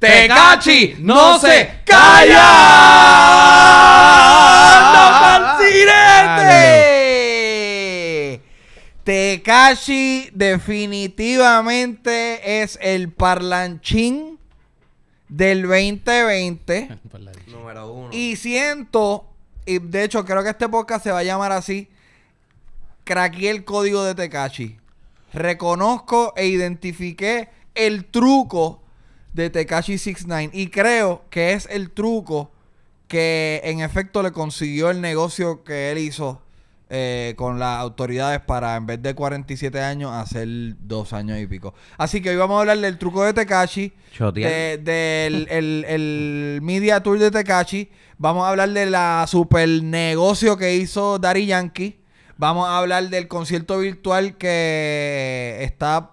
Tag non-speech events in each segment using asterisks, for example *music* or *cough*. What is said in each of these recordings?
Tecachi no se calla. ¡No ah, Tecachi definitivamente es el parlanchín del 2020. Número uno. Y siento, y de hecho creo que este podcast se va a llamar así, craqueé el código de Tecachi. Reconozco e identifiqué el truco de Tekashi 69 y creo que es el truco que en efecto le consiguió el negocio que él hizo eh, con las autoridades para en vez de 47 años hacer dos años y pico. Así que hoy vamos a hablar del truco de Tekashi, del *laughs* el, media tour de Tekashi, vamos a hablar de la super negocio que hizo Dari Yankee, vamos a hablar del concierto virtual que está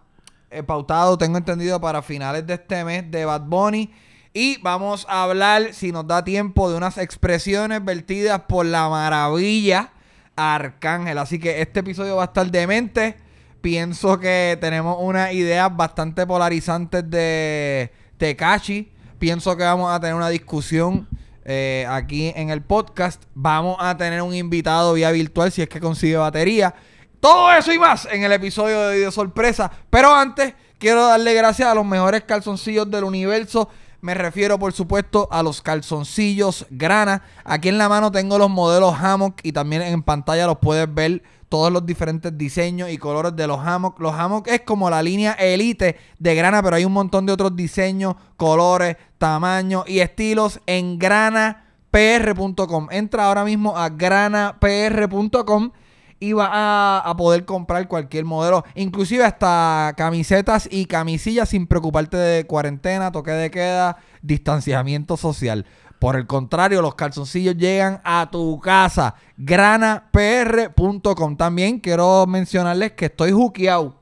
eh, pautado, tengo entendido, para finales de este mes de Bad Bunny. Y vamos a hablar, si nos da tiempo, de unas expresiones vertidas por la maravilla Arcángel. Así que este episodio va a estar demente. Pienso que tenemos unas ideas bastante polarizantes de Tekashi. Pienso que vamos a tener una discusión eh, aquí en el podcast. Vamos a tener un invitado vía virtual si es que consigue batería. Todo eso y más en el episodio de Video Sorpresa. Pero antes, quiero darle gracias a los mejores calzoncillos del universo. Me refiero, por supuesto, a los calzoncillos grana. Aquí en la mano tengo los modelos hammock y también en pantalla los puedes ver todos los diferentes diseños y colores de los hammock. Los hammock es como la línea elite de grana, pero hay un montón de otros diseños, colores, tamaños y estilos en granapr.com. Entra ahora mismo a granapr.com iba a, a, poder comprar cualquier modelo, inclusive hasta camisetas y camisillas sin preocuparte de cuarentena, toque de queda, distanciamiento social. Por el contrario, los calzoncillos llegan a tu casa. Granapr.com. También quiero mencionarles que estoy juqueado.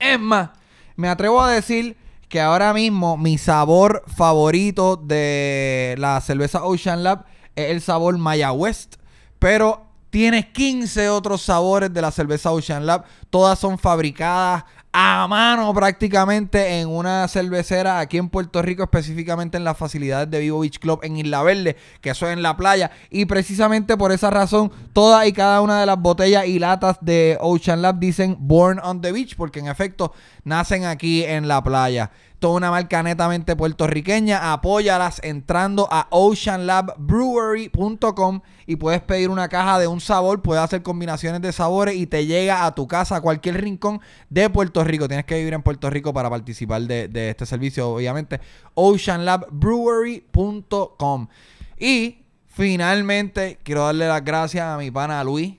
Es más, me atrevo a decir que ahora mismo mi sabor favorito de la cerveza Ocean Lab es el sabor Maya West. Pero tiene 15 otros sabores de la cerveza Ocean Lab. Todas son fabricadas a mano prácticamente en una cervecera aquí en Puerto Rico, específicamente en las facilidades de Vivo Beach Club en Isla Verde, que eso es en la playa. Y precisamente por esa razón, todas y cada una de las botellas y latas de Ocean Lab dicen Born on the Beach, porque en efecto nacen aquí en la playa toda una marca netamente puertorriqueña. Apóyalas entrando a oceanlabbrewery.com y puedes pedir una caja de un sabor, puedes hacer combinaciones de sabores y te llega a tu casa, a cualquier rincón de Puerto Rico. Tienes que vivir en Puerto Rico para participar de, este servicio, obviamente. oceanlabbrewery.com. Y finalmente quiero darle las gracias a mi pana Luis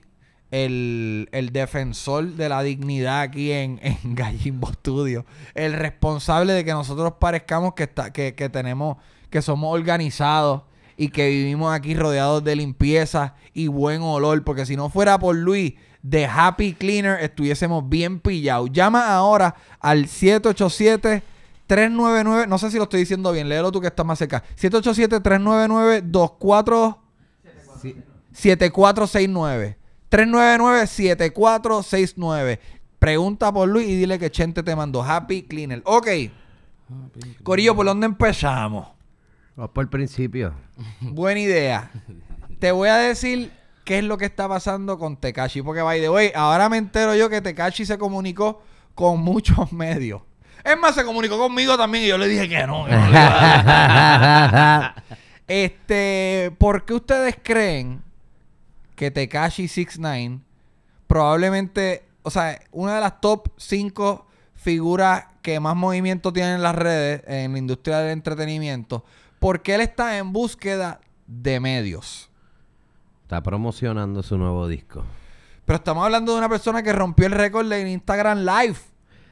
el, defensor de la dignidad aquí en, *laughs* Gallimbo Studio, el responsable de que nosotros parezcamos que, que, que tenemos, que somos organizados y que vivimos aquí rodeados de limpieza y buen olor, porque si no fuera por Luis de Happy Cleaner estuviésemos bien pillados. Llama ahora al 787 399, no sé si lo estoy diciendo bien, léelo tú que estás más cerca. 787 399 24 7469. 399-7469. Pregunta por Luis y dile que Chente te mandó. Happy Cleaner. Ok. Corillo, ¿por dónde empezamos? por el principio. *laughs* Buena idea. Te voy a decir qué es lo que está pasando con Tekashi. Porque, by the way, ahora me entero yo que Tekashi se comunicó con muchos *laughs* medios. Es más, se comunicó conmigo también y yo le dije que no. *laughs* este, ¿por qué ustedes creen que Tekashi 69 probablemente, o sea, una de las top 5 figuras que más movimiento tiene en las redes, en la industria del entretenimiento, porque él está en búsqueda de medios. Está promocionando su nuevo disco. Pero estamos hablando de una persona que rompió el récord en Instagram Live.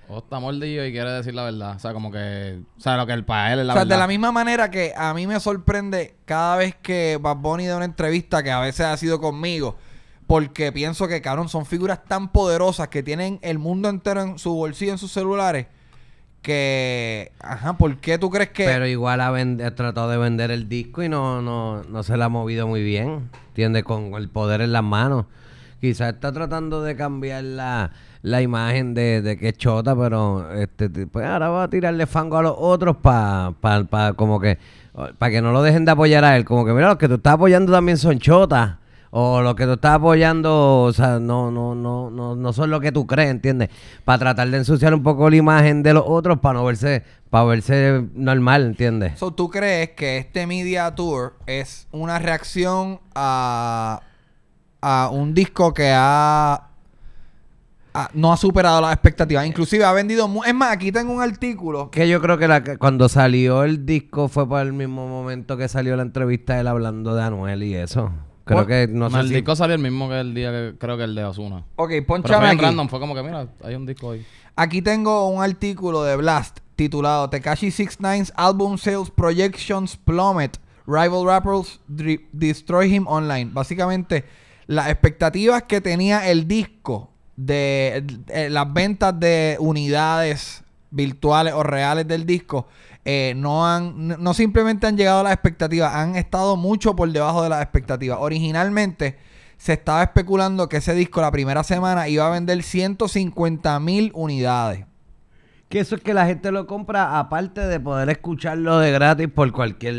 O oh, está mordido y quiere decir la verdad. O sea, como que. O sea, lo que el para él es la o sea, de la misma manera que a mí me sorprende cada vez que Bad Bunny da una entrevista que a veces ha sido conmigo. Porque pienso que, cabrón, son figuras tan poderosas que tienen el mundo entero en su bolsillo, en sus celulares. Que. Ajá, ¿por qué tú crees que.? Pero igual ha, tratado de vender el disco y no, no, no se le ha movido muy bien. ¿Entiendes? Con el poder en las manos quizás está tratando de cambiar la, imagen de, que es chota, pero este, pues ahora va a tirarle fango a los otros para pa, como que para que no lo dejen de apoyar a él. Como que mira, los que tú estás apoyando también son chotas. O los que tú estás apoyando, o sea, no, no, no, no, no son lo que tú crees, ¿entiendes? Para tratar de ensuciar un poco la imagen de los otros para no verse, para verse normal, ¿entiendes? So, ¿tú crees que este media tour es una reacción a a un disco que ha no ha superado las expectativas. Inclusive ha vendido... es más, aquí tengo un artículo. Que yo creo que cuando salió el disco fue por el mismo momento que salió la entrevista él hablando de Anuel y eso. Creo que no sé El disco salió el mismo que el día que creo que el de Osuna. Ok, ponchame Pero fue aquí. fue como que mira, hay un disco ahí. Aquí tengo un artículo de Blast titulado Tekashi 69's Album Sales Projections Plummet. Rival Rappers Destroy Him Online. Básicamente las expectativas que tenía el disco de, eh, las ventas de unidades virtuales o reales del disco eh, no han no simplemente han llegado a las expectativas han estado mucho por debajo de las expectativas originalmente se estaba especulando que ese disco la primera semana iba a vender 150 mil unidades que eso es que la gente lo compra aparte de poder escucharlo de gratis por cualquier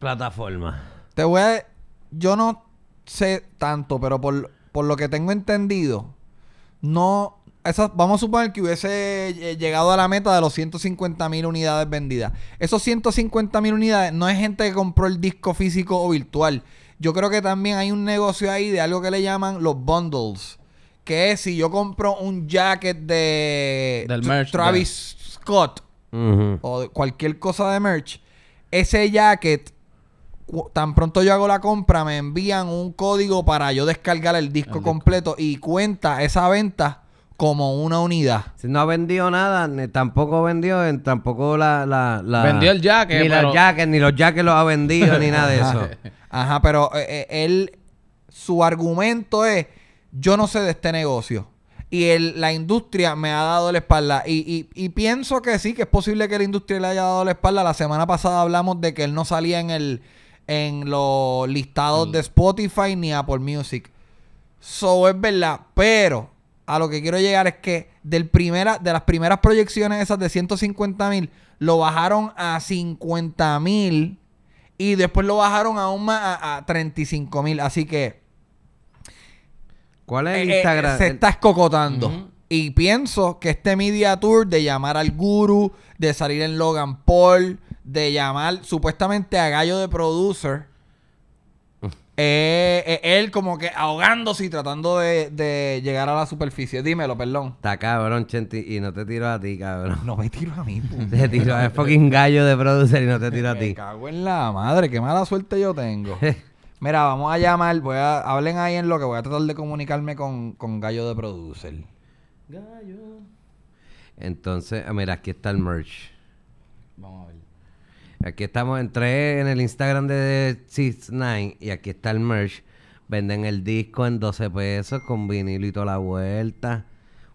plataforma te voy a yo no sé tanto, pero por, por lo que tengo entendido, no. vamos a suponer que hubiese eh, llegado a la meta de los 150.000 unidades vendidas. Esos 150.000 unidades no es gente que compró el disco físico o virtual. Yo creo que también hay un negocio ahí de algo que le llaman los bundles. Que es si yo compro un jacket de Travis Scott o cualquier cosa de merch, ese jacket tan pronto yo hago la compra, me envían un código para yo descargar el disco, completo y cuenta esa venta como una unidad. Si no ha vendido nada, ni tampoco vendió, tampoco la, la, Vendió el jacket. Ni pero... ni los jackets los ha vendido, ni nada de eso. *laughs* Ajá, pero eh, eh, él, su argumento es, yo no sé de este negocio. Y el, la industria me ha dado la espalda. y, y, pienso que sí, que es posible que la industria le haya dado la espalda. La semana pasada hablamos de que él no salía en el en los listados de mm. Spotify ni Apple Music. So es verdad, pero a lo que quiero llegar es que del primera, de las primeras proyecciones esas de 150 mil, lo bajaron a 50 mil y después lo bajaron aún más a, 35 mil. Así que... ¿Cuál es el eh, eh, Instagram? se está escocotando. Y pienso que este media tour de llamar al guru, de salir en Logan Paul, de llamar supuestamente a Gallo de producer. Eh, eh, él como que ahogándose y tratando de, de, llegar a la superficie. Dímelo, perdón. Está cabrón, Chenti, y no te tiro a ti, cabrón. No me tiro a mí, *laughs* Te tiro a fucking gallo de producer y no te tiro a ti. Me cago en la madre, qué mala suerte yo tengo. *laughs* Mira, vamos a llamar, voy a, hablen ahí en lo que voy a tratar de comunicarme con, con gallo de producer. Gallo. Entonces, ah, mira, aquí está el merch. Vamos a ver. Aquí estamos, entré en el Instagram de Nine y aquí está el merch. Venden el disco en 12 pesos con vinilo y toda la vuelta.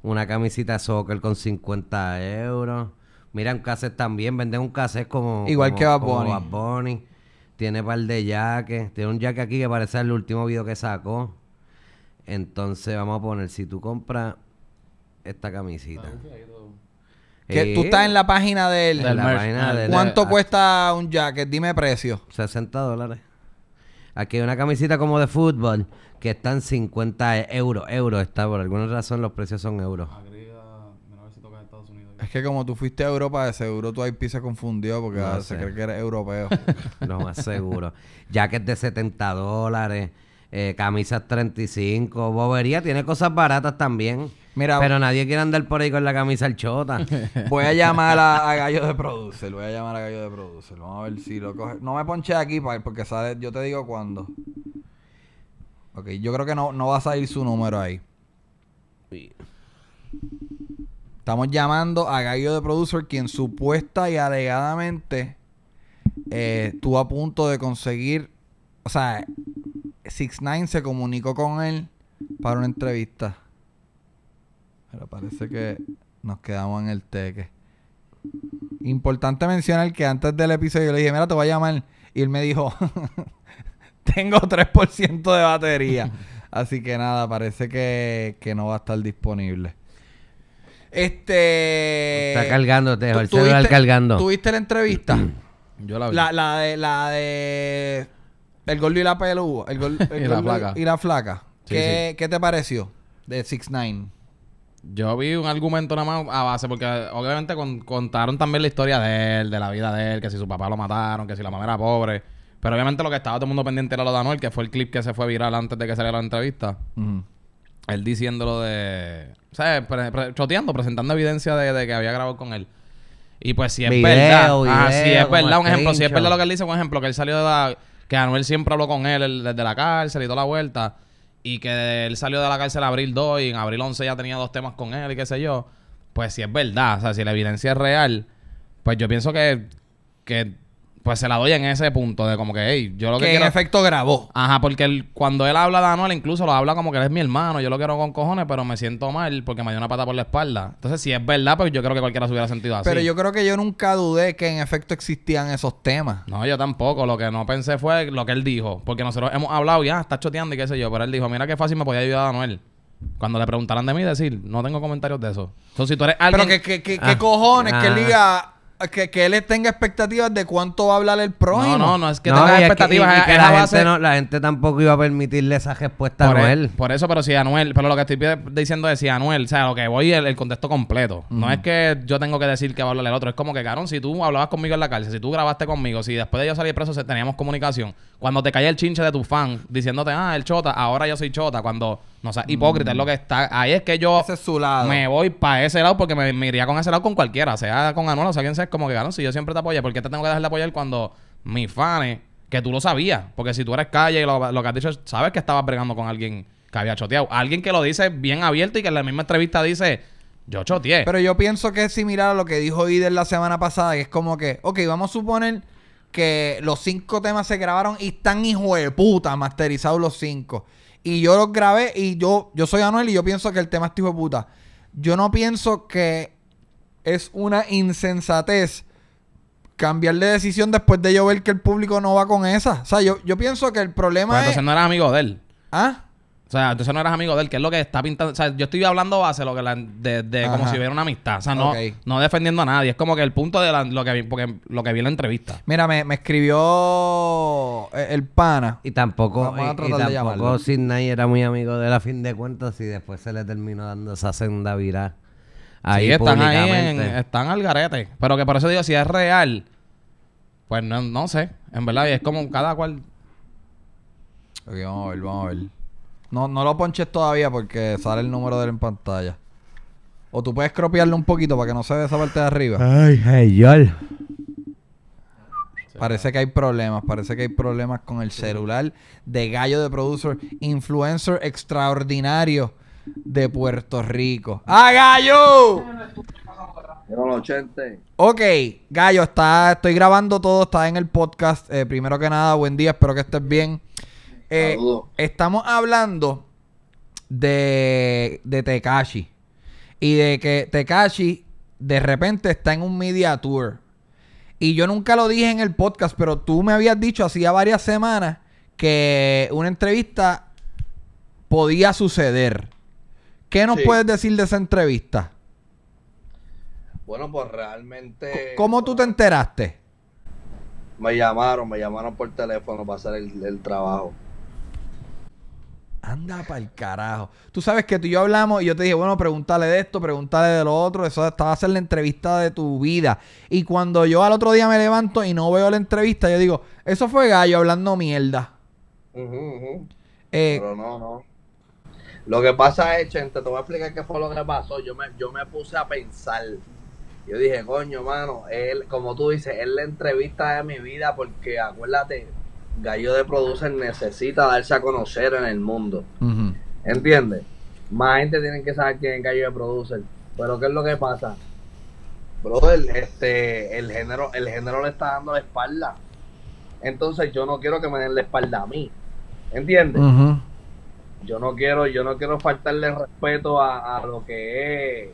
Una camisita soccer con 50 euros. Miran un cassette también. Venden un cassette como. Igual que Bad Bunny. Tiene par de jaques. Tiene un jaque aquí que parece el último video que sacó. Entonces, vamos a poner: si tú compras esta camisita. Ah, que tú estás en la página del. ¿Cuánto cuesta un jacket? Dime precio. 60 dólares. Aquí hay una camisita como de fútbol que está en 50 euros. Euros está, por alguna razón los precios son euros. Es que como tú fuiste a Europa, de seguro tu IP se confundió porque se cree que eres europeo. *laughs* Lo más seguro. Jacket de 70 dólares eh, camisas 35, bobería, tiene cosas baratas también. Mira, pero nadie quiere andar por ahí con la camisa al chota. *laughs* Voy a llamar a, Gallo de Producer, voy a llamar a Gallo de Producer. Vamos a ver si lo coge. No me ponche aquí porque sabes yo te digo cuándo. Ok, yo creo que no, no va a salir su número ahí. Estamos llamando a Gallo de Producer, quien supuesta y alegadamente eh, estuvo a punto de conseguir, o sea, Six Nine se comunicó con él para una entrevista. Pero parece que nos quedamos en el teque. Importante mencionar que antes del episodio le dije, mira, te voy a llamar. Y él me dijo, *laughs* tengo 3% de batería. *laughs* Así que nada, parece que, no va a estar disponible. Este. Está cargando, te el celular cargando. ¿Tuviste la entrevista? *clears throat* Yo la vi. la de. La de el gordo y la pelu El, gol, y la flaca. ¿Qué, te pareció de 6 9 yo vi un argumento nada más a base, porque obviamente contaron también la historia de él, de la vida de él, que si su papá lo mataron, que si la mamá era pobre. Pero obviamente lo que estaba todo el mundo pendiente era lo de Anuel, que fue el clip que se fue viral antes de que saliera la entrevista. Él diciéndolo de. O sea, choteando, presentando evidencia de, que había grabado con él. Y pues si es verdad. si es verdad, un ejemplo. Si es verdad lo que él dice, un ejemplo, que él salió de la que Anuel siempre habló con él, desde la cárcel y toda la vuelta. Y que él salió de la cárcel en abril 2 y en abril 11 ya tenía dos temas con él y qué sé yo. Pues si es verdad, o sea, si la evidencia es real, pues yo pienso que, que pues se la doy en ese punto de como que, hey, yo lo que, que en efecto grabó. Ajá, porque él, cuando él habla de Anuel, incluso lo habla como que él es mi hermano, yo lo quiero con cojones, pero me siento mal porque me dio una pata por la espalda. Entonces, si es verdad, pues yo creo que cualquiera se hubiera sentido así. Pero yo creo que yo nunca dudé que en efecto existían esos temas. No, yo tampoco. Lo que no pensé fue lo que él dijo. Porque nosotros hemos hablado ya, está choteando y qué sé yo, pero él dijo, mira qué fácil me podía ayudar a Anuel. Cuando le preguntaran de mí, decir, no tengo comentarios de eso. Entonces, si tú eres alguien... Pero que, que, que ah. cojones, que ah que, que, él tenga expectativas de cuánto va a hablar el pro No, no, no es que tenga expectativas. la, gente no, la, gente tampoco iba a permitirle esa respuesta por a e- Anuel. por eso, pero si Anuel, pero lo que estoy diciendo es si Anuel, o sea, lo que voy el, contexto completo. No es que yo tengo que decir que va a hablar el otro. Es como que, carón, si tú hablabas conmigo en la cárcel, si tú grabaste conmigo, si después de yo salir preso teníamos comunicación, cuando te caía el chinche de tu fan diciéndote, ah, el chota, ahora yo soy chota, cuando no sea, hipócrita, es lo que está. Ahí es que yo me voy para ese lado porque me, iría con ese lado con cualquiera, sea con Anuel o sea quien sea. Es como que, ganó si yo siempre te apoyo, ¿por qué te tengo que dejar de apoyar cuando mis fans, que tú lo sabías? Porque si tú eres calle y lo, que has dicho, sabes que estabas bregando con alguien que había choteado. Alguien que lo dice bien abierto y que en la misma entrevista dice, yo choteé. Pero yo pienso que es similar a lo que dijo Ider la semana pasada, que es como que, ok, vamos a suponer que los cinco temas se grabaron y están hijo de puta masterizados los cinco. Y yo lo grabé y yo, yo soy Anuel y yo pienso que el tema es tipo de puta. Yo no pienso que es una insensatez cambiar de decisión después de yo ver que el público no va con esa. O sea, yo, pienso que el problema pues entonces no amigos de él. ¿Ah? O sea, entonces no eras amigo de él, que es lo que está pintando. O sea, yo estoy hablando base lo que de, como si hubiera una amistad. O sea, no, no defendiendo a nadie. Es como que el punto de lo, que vi, porque, lo que en la entrevista. Mira, me, escribió e, el, pana. Y tampoco, y, tampoco Sidney era muy amigo de él a fin de cuentas y después se le terminó dando esa senda viral. Ahí están ahí están al garete. Pero que por eso digo, si es real, pues no, no sé. En verdad, es como cada cual. Ok, vamos a ver, vamos a ver. No, no lo ponches todavía porque sale el número de él en pantalla. O tú puedes cropearlo un poquito para que no se vea esa parte de arriba. Ay, ay, Parece que hay problemas, parece que hay problemas con el celular de gallo de producer, influencer extraordinario de Puerto Rico. ¡Ah, gallo! Ok, gallo, está, estoy grabando todo, está en el podcast. Eh, primero que nada, buen día, espero que estés bien. Eh, estamos hablando de, de Tekashi. Y de que Tekashi de repente está en un media tour. Y yo nunca lo dije en el podcast, pero tú me habías dicho hacía varias semanas que una entrevista podía suceder. ¿Qué nos puedes decir de esa entrevista? Bueno, pues realmente. ¿Cómo tú te enteraste? Me llamaron, me llamaron por teléfono para hacer el trabajo. Anda para el carajo. Tú sabes que tú y yo hablamos y yo te dije, bueno, pregúntale de esto, pregúntale de lo otro. Eso estaba a ser la entrevista de tu vida. Y cuando yo al otro día me levanto y no veo la entrevista, yo digo, eso fue gallo hablando mierda. Eh, Pero no, no. Lo que pasa es, gente, te voy a explicar qué fue lo que pasó. Yo me, yo me puse a pensar. Yo dije, coño, mano, él, como tú dices, es la entrevista de mi vida porque acuérdate, Gallo de Producer necesita darse a conocer en el mundo. ¿Entiendes? Más gente tiene que saber quién es Gallo de Producer. Pero ¿qué es lo que pasa? Brother, este, el género, el género le está dando la espalda. Entonces yo no quiero que me den la espalda a mí. ¿Entiendes? Yo no quiero, yo no quiero faltarle respeto a, a lo que es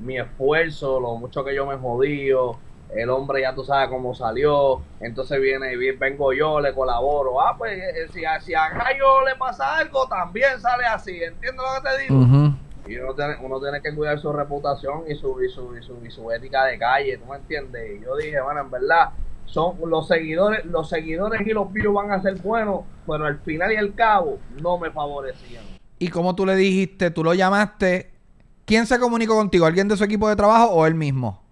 mi esfuerzo, lo mucho que yo me jodío, el hombre ya tú sabes cómo salió, entonces viene y vengo yo, le colaboro, ah, pues si, eh, eh, si a Rayo le pasa algo, también sale así, ¿entiendes lo que te digo? Y uno tiene, que cuidar su reputación y su, y su, su, su ética de calle, ¿tú me entiendes? yo dije, bueno, en verdad, son los seguidores, los seguidores y los views van a ser buenos, pero al final y al cabo no me favorecieron. ¿Y como tú le dijiste, tú lo llamaste? ¿Quién se comunicó contigo? ¿Alguien de su equipo de trabajo o él mismo?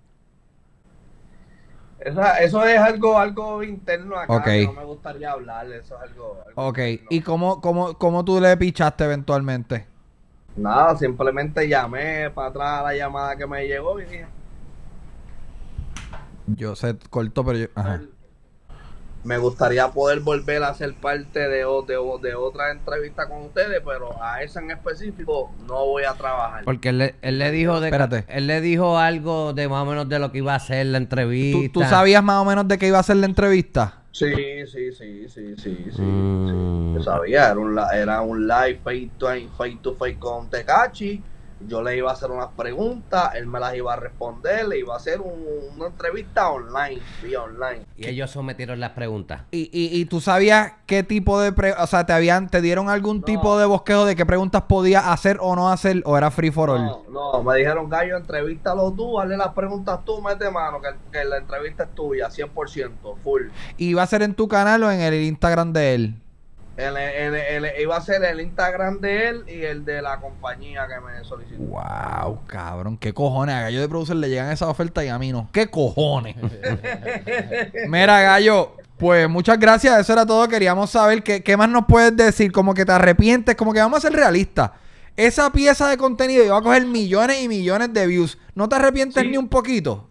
Eso, es algo, algo interno acá no me gustaría hablar. Eso es algo. okay ok, ¿y cómo, cómo, cómo tú le pichaste eventualmente? Nada, simplemente llamé para atrás la llamada que me llegó y dije. Yo se corto, pero yo me gustaría poder volver a ser parte de, de, otra entrevista con ustedes, pero a esa en específico no voy a trabajar. Porque él, le, dijo de, Espérate. él le dijo algo de más o menos de lo que iba a ser la entrevista. ¿Tú, sabías más o menos de qué iba a ser la entrevista? Sí, sí, sí, sí, sí, sí, sí. Mm. sabía, era un, era un live face to face, to con Tecachi yo le iba a hacer unas preguntas, él me las iba a responder, le iba a hacer una entrevista online, vía online. Y ellos sometieron las preguntas. ¿Y, y, tú sabías qué tipo de preguntas, o sea, te habían, te dieron algún tipo de bosquejo de qué preguntas podía hacer o no hacer, o era free for all? No, me dijeron, Gallo, los tú, hazle las preguntas tú, mete mano, que, la entrevista es tuya, 100%, full. ¿Y va a ser en tu canal o en el Instagram de él? iba a ser el Instagram de él y el de la compañía que me solicitó. Wow, cabrón, qué cojones. A Gallo de Producer le llegan esas ofertas y a mí no. ¿Qué cojones? *laughs* Mira, Gallo, pues muchas gracias. Eso era todo. Queríamos saber qué, más nos puedes decir. Como que te arrepientes, como que vamos a ser realistas. Esa pieza de contenido iba a coger millones y millones de views. ¿No te arrepientes ni un poquito?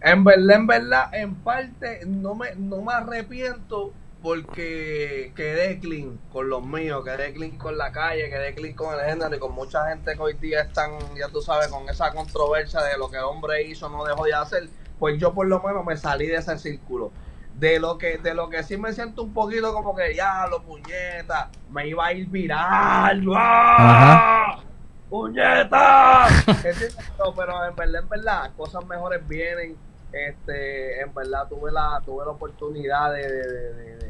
En verdad, en verdad, en parte no me, no me arrepiento porque quedé clean con los míos, quedé clean con la calle, quedé clean con el género y con mucha gente que hoy día están, ya tú sabes, con esa controversia de lo que el hombre hizo, no dejó de hacer, pues yo por lo menos me salí de ese círculo. De lo que, de lo que sí me siento un poquito como que ya lo puñeta, me iba a ir viral, ¡ah! ¡Puñeta! *laughs* Pero en verdad, en verdad, cosas mejores vienen. Este, en verdad tuve la, tuve la oportunidad de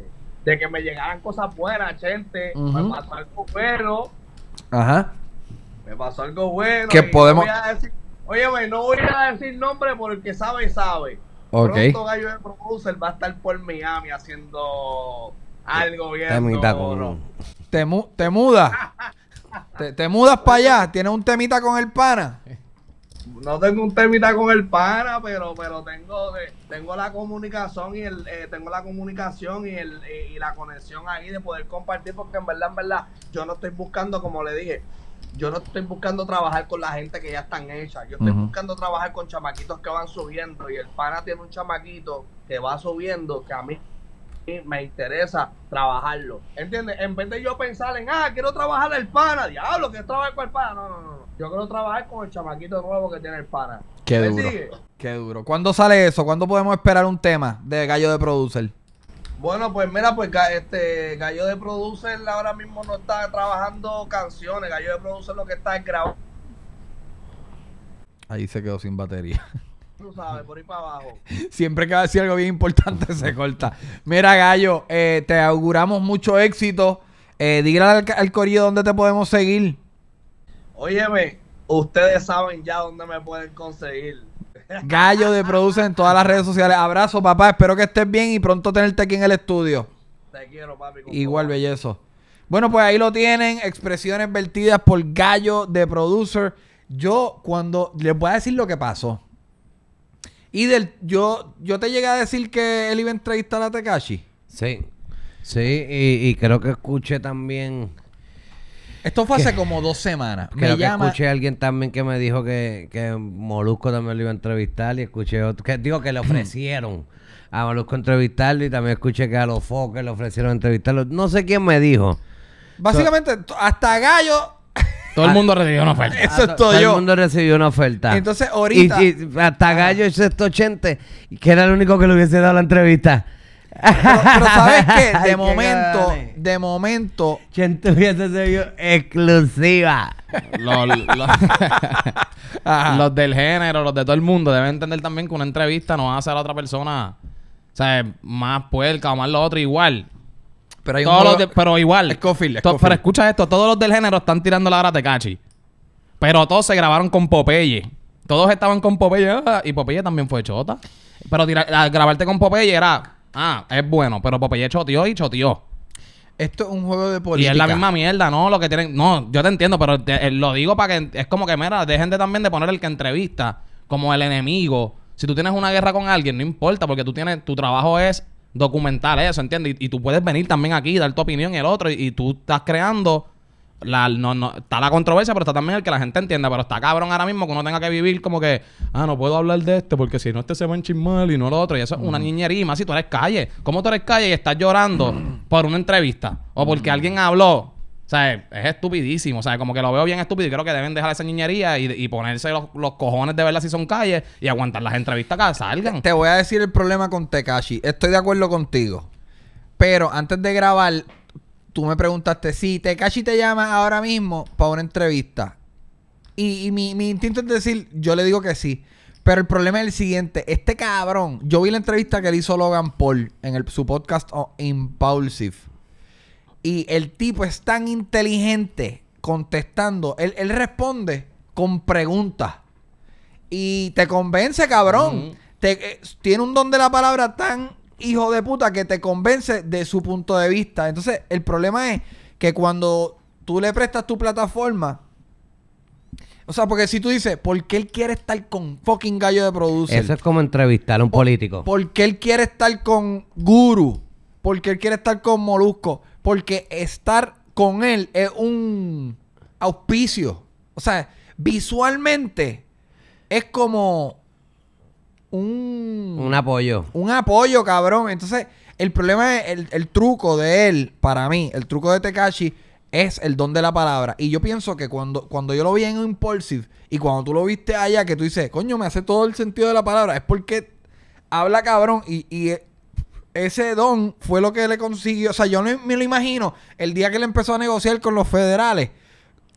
de que me llegaran cosas buenas, gente. Me pasó algo bueno. Ajá. Me pasó algo bueno. Que podemos. No voy a decir, óyeme, no voy a decir nombre porque sabe sabe. Ok. Pronto Gallo de Producer va a estar por Miami haciendo algo bien. Temita con... Te, mu te mudas. *laughs* te, te, mudas para allá. Tienes un temita con el pana no tengo un temita con el pana, pero pero tengo eh, tengo la comunicación y el eh, tengo la comunicación y el eh, y la conexión ahí de poder compartir porque en verdad en verdad yo no estoy buscando como le dije yo no estoy buscando trabajar con la gente que ya están hechas. yo estoy buscando trabajar con chamaquitos que van subiendo y el pana tiene un chamaquito que va subiendo que a mí me interesa trabajarlo. ¿Entiendes? En vez de yo pensar en, ah, quiero trabajar el pana, diablo, quiero trabajar con el pana. No, no, no. Yo quiero trabajar con el chamaquito nuevo que tiene el pana. Qué duro. Qué duro. ¿Cuándo sale eso? ¿Cuándo podemos esperar un tema de Gallo de Producer? Bueno, pues mira, pues este Gallo de Producer ahora mismo no está trabajando canciones. Gallo de Producer lo que está es grabando. Ahí se quedó sin batería. *laughs* por Siempre que va a decir algo bien importante *laughs* se corta. Mira, Gallo, eh, te auguramos mucho éxito. Eh, dígale al, corillo dónde te podemos seguir. Óyeme, ustedes saben ya dónde me pueden conseguir. *laughs* Gallo de Produce en todas las redes sociales. Abrazo, papá. Espero que estés bien y pronto tenerte aquí en el estudio. Te quiero, papi. Igual, bellezo. Bueno, pues ahí lo tienen. Expresiones vertidas por Gallo de Producer. Yo, cuando les voy a decir lo que pasó. Y del, yo, yo te llegué a decir que él iba a entrevistar a Tekashi. Sí. Sí, y, creo que escuché también. Esto fue hace como dos semanas. Creo que escuché a alguien también que me dijo que, que Molusco también lo iba a entrevistar y escuché otro, que digo que le *clears throat* ofrecieron a Molusco entrevistarlo y también escuché que a los que le ofrecieron entrevistarlo. No sé quién me dijo. Básicamente, hasta Gallo todo el ah. mundo recibió una oferta. Eso es ah, todo, todo el mundo recibió una oferta. Entonces, ahorita. Y, hasta ah. Gallo hizo esto que era el único que le hubiese dado la entrevista. Pero, ¿sabes qué? *laughs* De momento, de momento. Chente hubiese sido exclusiva. Los, *laughs* *laughs* los, del género, los de todo el mundo, deben entender también que una entrevista no va a la otra persona. O sea, más puerca o más lo otro igual. Pero igual. pero escucha esto: todos los del género están tirando la hora de Cachi, Pero todos se grabaron con Popeye. Todos estaban con Popeye ah, y Popeye también fue chota. Pero grabarte con Popeye era. Ah, es bueno, pero Popeye choteó y choteó. Esto es un juego de política. Y es la misma mierda, ¿no? Lo que tienen. No, yo te entiendo, pero eh, lo digo para que. Es como que, mira, dejen también de poner el que entrevista como el enemigo. Si tú tienes una guerra con alguien, no importa, porque tú tienes. Tu trabajo es documentar eso, ¿entiendes? Y, tú puedes venir también aquí, dar tu opinión y el otro, y, tú estás creando... La, no, no, está la controversia, pero está también el que la gente entienda. Pero está cabrón ahora mismo que uno tenga que vivir como que, ah, no puedo hablar de este porque si no, este se va a enchismar y no lo otro. Y eso es una niñería. Más si tú eres calle. ¿Cómo tú eres calle y estás llorando por una entrevista o porque alguien habló? O sea, es estupidísimo. O sea, como que lo veo bien estúpido y creo que deben dejar esa niñería y, ponerse los, cojones de verla si son calles y aguantar las entrevistas que salgan. Te voy a decir el problema con Tekashi. Estoy de acuerdo contigo. Pero antes de grabar, tú me preguntaste si Tekashi te llama ahora mismo para una entrevista. Y, mi, instinto es decir, yo le digo que sí. Pero el problema es el siguiente. Este cabrón, yo vi la entrevista que le hizo Logan Paul en su podcast oh, Impulsive. Y el tipo es tan inteligente contestando. Él, responde con preguntas. Y te convence, cabrón. Eh, tiene un don de la palabra tan hijo de puta que te convence de su punto de vista. Entonces, el problema es que cuando tú le prestas tu plataforma. O sea, porque si tú dices, ¿por qué él quiere estar con fucking gallo de producer? Eso es como entrevistar a un político. ¿Por qué él quiere estar con Guru? ¿Por qué él quiere estar con Molusco? Porque estar con él es un auspicio. O sea, visualmente es como un... Un apoyo. Un apoyo, cabrón. Entonces, el problema es el, truco de él, para mí, el truco de Tekashi es el don de la palabra. Y yo pienso que cuando, cuando yo lo vi en Impulsive y cuando tú lo viste allá, que tú dices, coño, me hace todo el sentido de la palabra, es porque habla cabrón y, y ese don fue lo que le consiguió. O sea, yo no, me lo imagino el día que le empezó a negociar con los federales.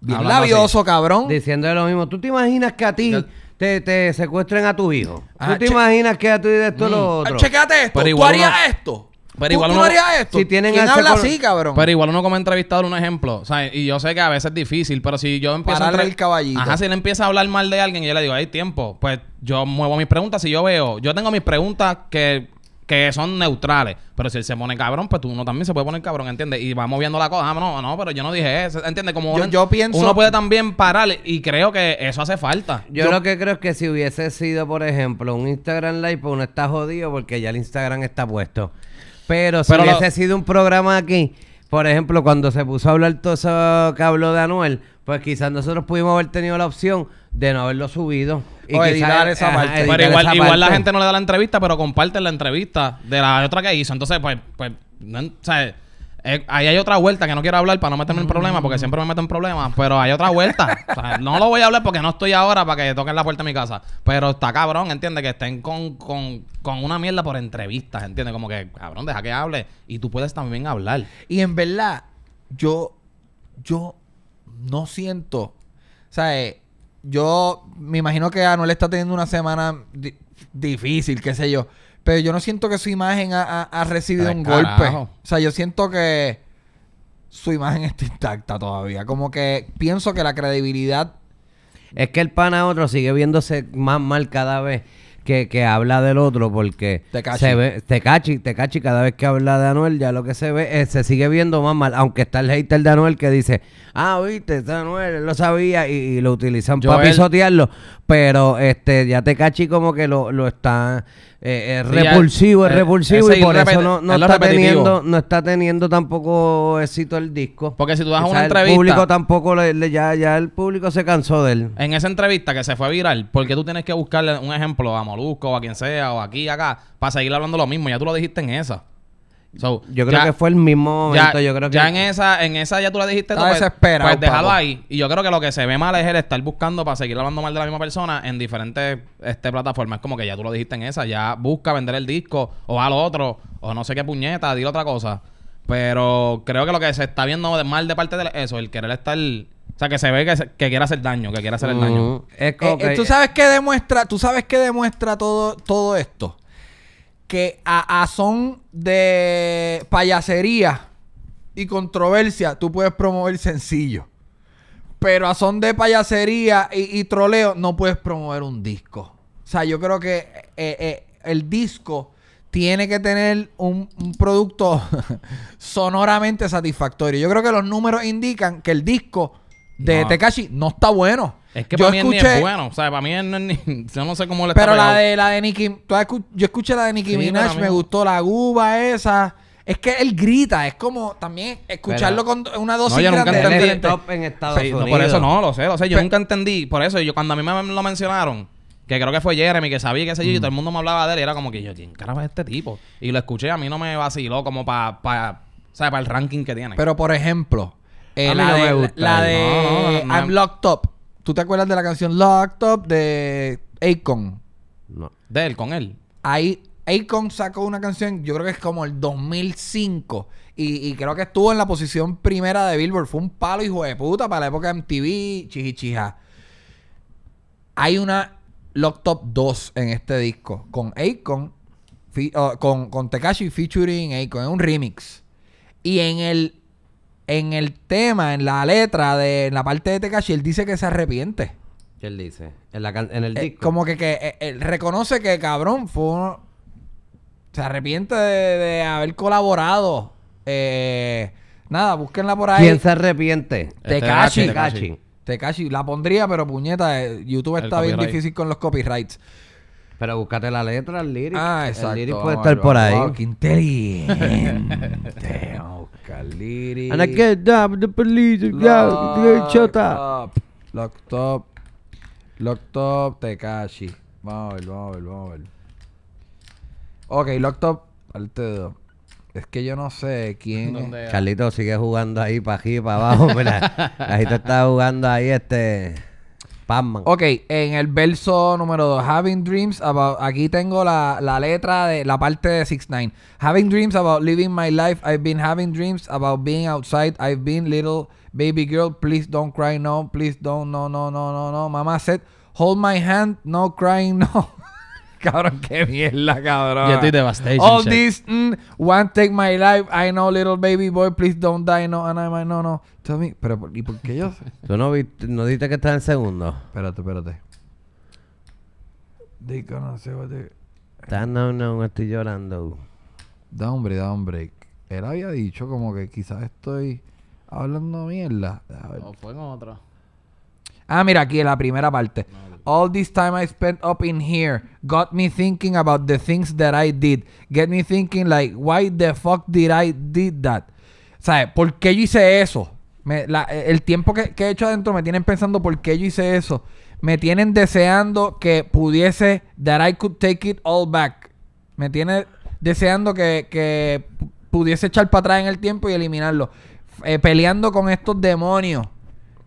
Bien cabrón. Diciendo lo mismo. ¿Tú te imaginas que a ti te, secuestren a tu hijo? ¿Tú ah, te imaginas que a tu hijo esto mm. lo ah, esto. Pero igual ¿Tú harías esto? Pero igual ¿Tú, uno... harías esto? Si tienen habla así, cabrón? Pero igual uno como entrevistador... un ejemplo. O sea, y yo sé que a veces es difícil, pero si yo empiezo Pararle el caballito. Ajá, si él empieza a hablar mal de alguien y yo le digo, hay tiempo, pues yo muevo mis preguntas. Si yo veo, yo tengo mis preguntas que que son neutrales. Pero si él se pone cabrón, pues tú uno también se puede poner cabrón, ¿entiendes? Y va moviendo la cosa. Ah, no, no, pero yo no dije eso. ¿Entiendes? Como yo, pienso... uno puede también parar y creo que eso hace falta. Yo, lo que creo es que si hubiese sido, por ejemplo, un Instagram Live, pues uno está jodido porque ya el Instagram está puesto. Pero si hubiese sido un programa aquí, por ejemplo, cuando se puso a hablar todo eso que habló de Anuel, pues quizás nosotros pudimos haber tenido la opción de no haberlo subido y esa igual, la gente no le da la entrevista, pero comparten la entrevista de la otra que hizo. Entonces, pues, pues, o sea, eh, ahí hay otra vuelta que no quiero hablar para no meterme en problemas, porque siempre me meto en problemas, pero hay otra vuelta. *laughs* no lo voy a hablar porque no estoy ahora para que toquen la puerta de mi casa. Pero está cabrón, entiende Que estén con, con una mierda por entrevistas, ¿entiendes? Como que, cabrón, deja que hable y tú puedes también hablar. Y en verdad, yo, yo no siento, o sea, eh, yo me imagino que Anuel está teniendo una semana difícil, qué sé yo. Pero yo no siento que su imagen ha, recibido un golpe. O sea, yo siento que su imagen está intacta todavía. Como que pienso que la credibilidad. Es que el pan a otro sigue viéndose más mal cada vez que, que habla del otro porque te se ve te cachi cada vez que habla de Anuel ya lo que se ve es, se sigue viendo más mal, aunque está el hater de Anuel que dice, "Ah, viste, Anuel lo sabía" y, lo utilizan para pisotearlo, pero este ya te cachi como que lo lo está es eh, eh, repulsivo, es repulsivo y eh, por eso no, está teniendo, no está teniendo tampoco éxito el disco. Porque si tú das una entrevista. El público tampoco, le, ya, ya el público se cansó de él. En esa entrevista que se fue viral, porque tú tienes que buscarle un ejemplo a Molusco o a quien sea o aquí, acá, para seguir hablando lo mismo. Ya tú lo dijiste en esa yo creo que fue el mismo momento. Ya, yo creo en esa, en esa ya tú la dijiste todo. Pues, pues déjalo ahí. Y yo creo que lo que se ve mal es el estar buscando para seguir hablando mal de la misma persona en diferentes este, plataformas. Es como que ya tú lo dijiste en esa. Ya busca vender el disco o al otro o no sé qué puñeta, dile otra cosa. Pero creo que lo que se está viendo mal de parte de eso, el querer estar. O sea, que se ve que, quiere hacer daño, que quiere hacer el daño. Mm. Eh, eh, tú sabes qué demuestra, tú sabes que demuestra todo, todo esto que a, son de payasería y controversia, tú puedes promover sencillo. Pero a son de payasería y, troleo, no puedes promover un disco. O sea, yo creo que eh, eh, el disco tiene que tener un producto *laughs* sonoramente satisfactorio. Yo creo que los números indican que el disco de Tekashi no está bueno. Es que para mí escuché... ni es bueno. O sea, para mí no es ni... *laughs* Yo no sé cómo le está Pero la de, la de Nicki... Yo escuché la de Nicki Minaj. Me gustó la guba esa. Es que él grita, es como también escucharlo con una dosis no, yo nunca entendí el top en Estados Unidos. por eso no, lo sé, lo sé. Yo nunca entendí. Por eso, yo cuando a mí me, lo mencionaron, que creo que fue Jeremy, que sabía que ese yo, y mm. todo el mundo me hablaba de él, era como que yo, ¿quién carajo es este tipo? Y lo escuché, a mí no me vaciló como para, pa, o sea, para el ranking que tiene. Pero por ejemplo, la, de, I'm Locked Up. ¿Tú te acuerdas de la canción Locked Up de Akon? No. ¿De él con él? Ahí Akon sacó una canción, yo creo que es como el 2005. Y, creo que estuvo en la posición primera de Billboard. Fue un palo, hijo de puta, para la época de MTV, chija. Hay una Locked Up 2 en este disco con Akon, oh, con, con Tekashi featuring Akon. Es un remix. Y en el en el tema, en la letra, de, en la parte de Tekashi, él dice que se arrepiente. él dice? En, el eh, disco. como que, que eh, él reconoce que cabrón fue Se arrepiente de, haber colaborado. Eh, nada, búsquenla por ahí. ¿Quién se arrepiente? Tekashi. Este Tekashi. Tekashi. La pondría, pero puñeta, YouTube está bien difícil con los copyrights. Pero búscate la letra, el lyric. Ah, exacto. El lyric puede estar por ahí. Oh, qué *laughs* the lyrics. And I get down the police. Locked chota. up. Locked Tekashi. Vamos a ver, vamos a ver, vamos a ver. Ok, Locked up. dedo. Es que yo no sé quién. Carlito sigue jugando ahí para aquí y para abajo. Mira, te está jugando ahí este. Ok, en el verso número 2, Having Dreams About. Aquí tengo la, la letra de la parte de 6 9 Having Dreams About Living My Life. I've been having dreams about being outside. I've been little baby girl. Please don't cry, no. Please don't, no, no, no, no, no. Mamá said, Hold my hand, no crying, *laughs* no cabrón, qué mierda, cabrón. Yo estoy devastado. All this, mm, one take my life. I know, little baby boy, please don't die. No, and I, no, no. Tell pero, ¿y por qué yo? *laughs* Tú no, viste, no dijiste que está en segundo. Espérate, espérate. Disconocido, gonna Está, no, no, estoy llorando. Da hombre, da hombre. Él había dicho como que quizás estoy hablando mierda. A ver. No, fue en otra. Ah, mira, aquí en la primera parte. All this time I spent up in here got me thinking about the things that I did. Get me thinking like, why the fuck did I did that? ¿Sabes? ¿Por qué yo hice eso? el tiempo que, he hecho adentro me tienen pensando por qué yo hice eso. Me tienen deseando que pudiese, that I could take it all back. Me tiene deseando que, que pudiese echar para atrás en el tiempo y eliminarlo. Eh, peleando con estos demonios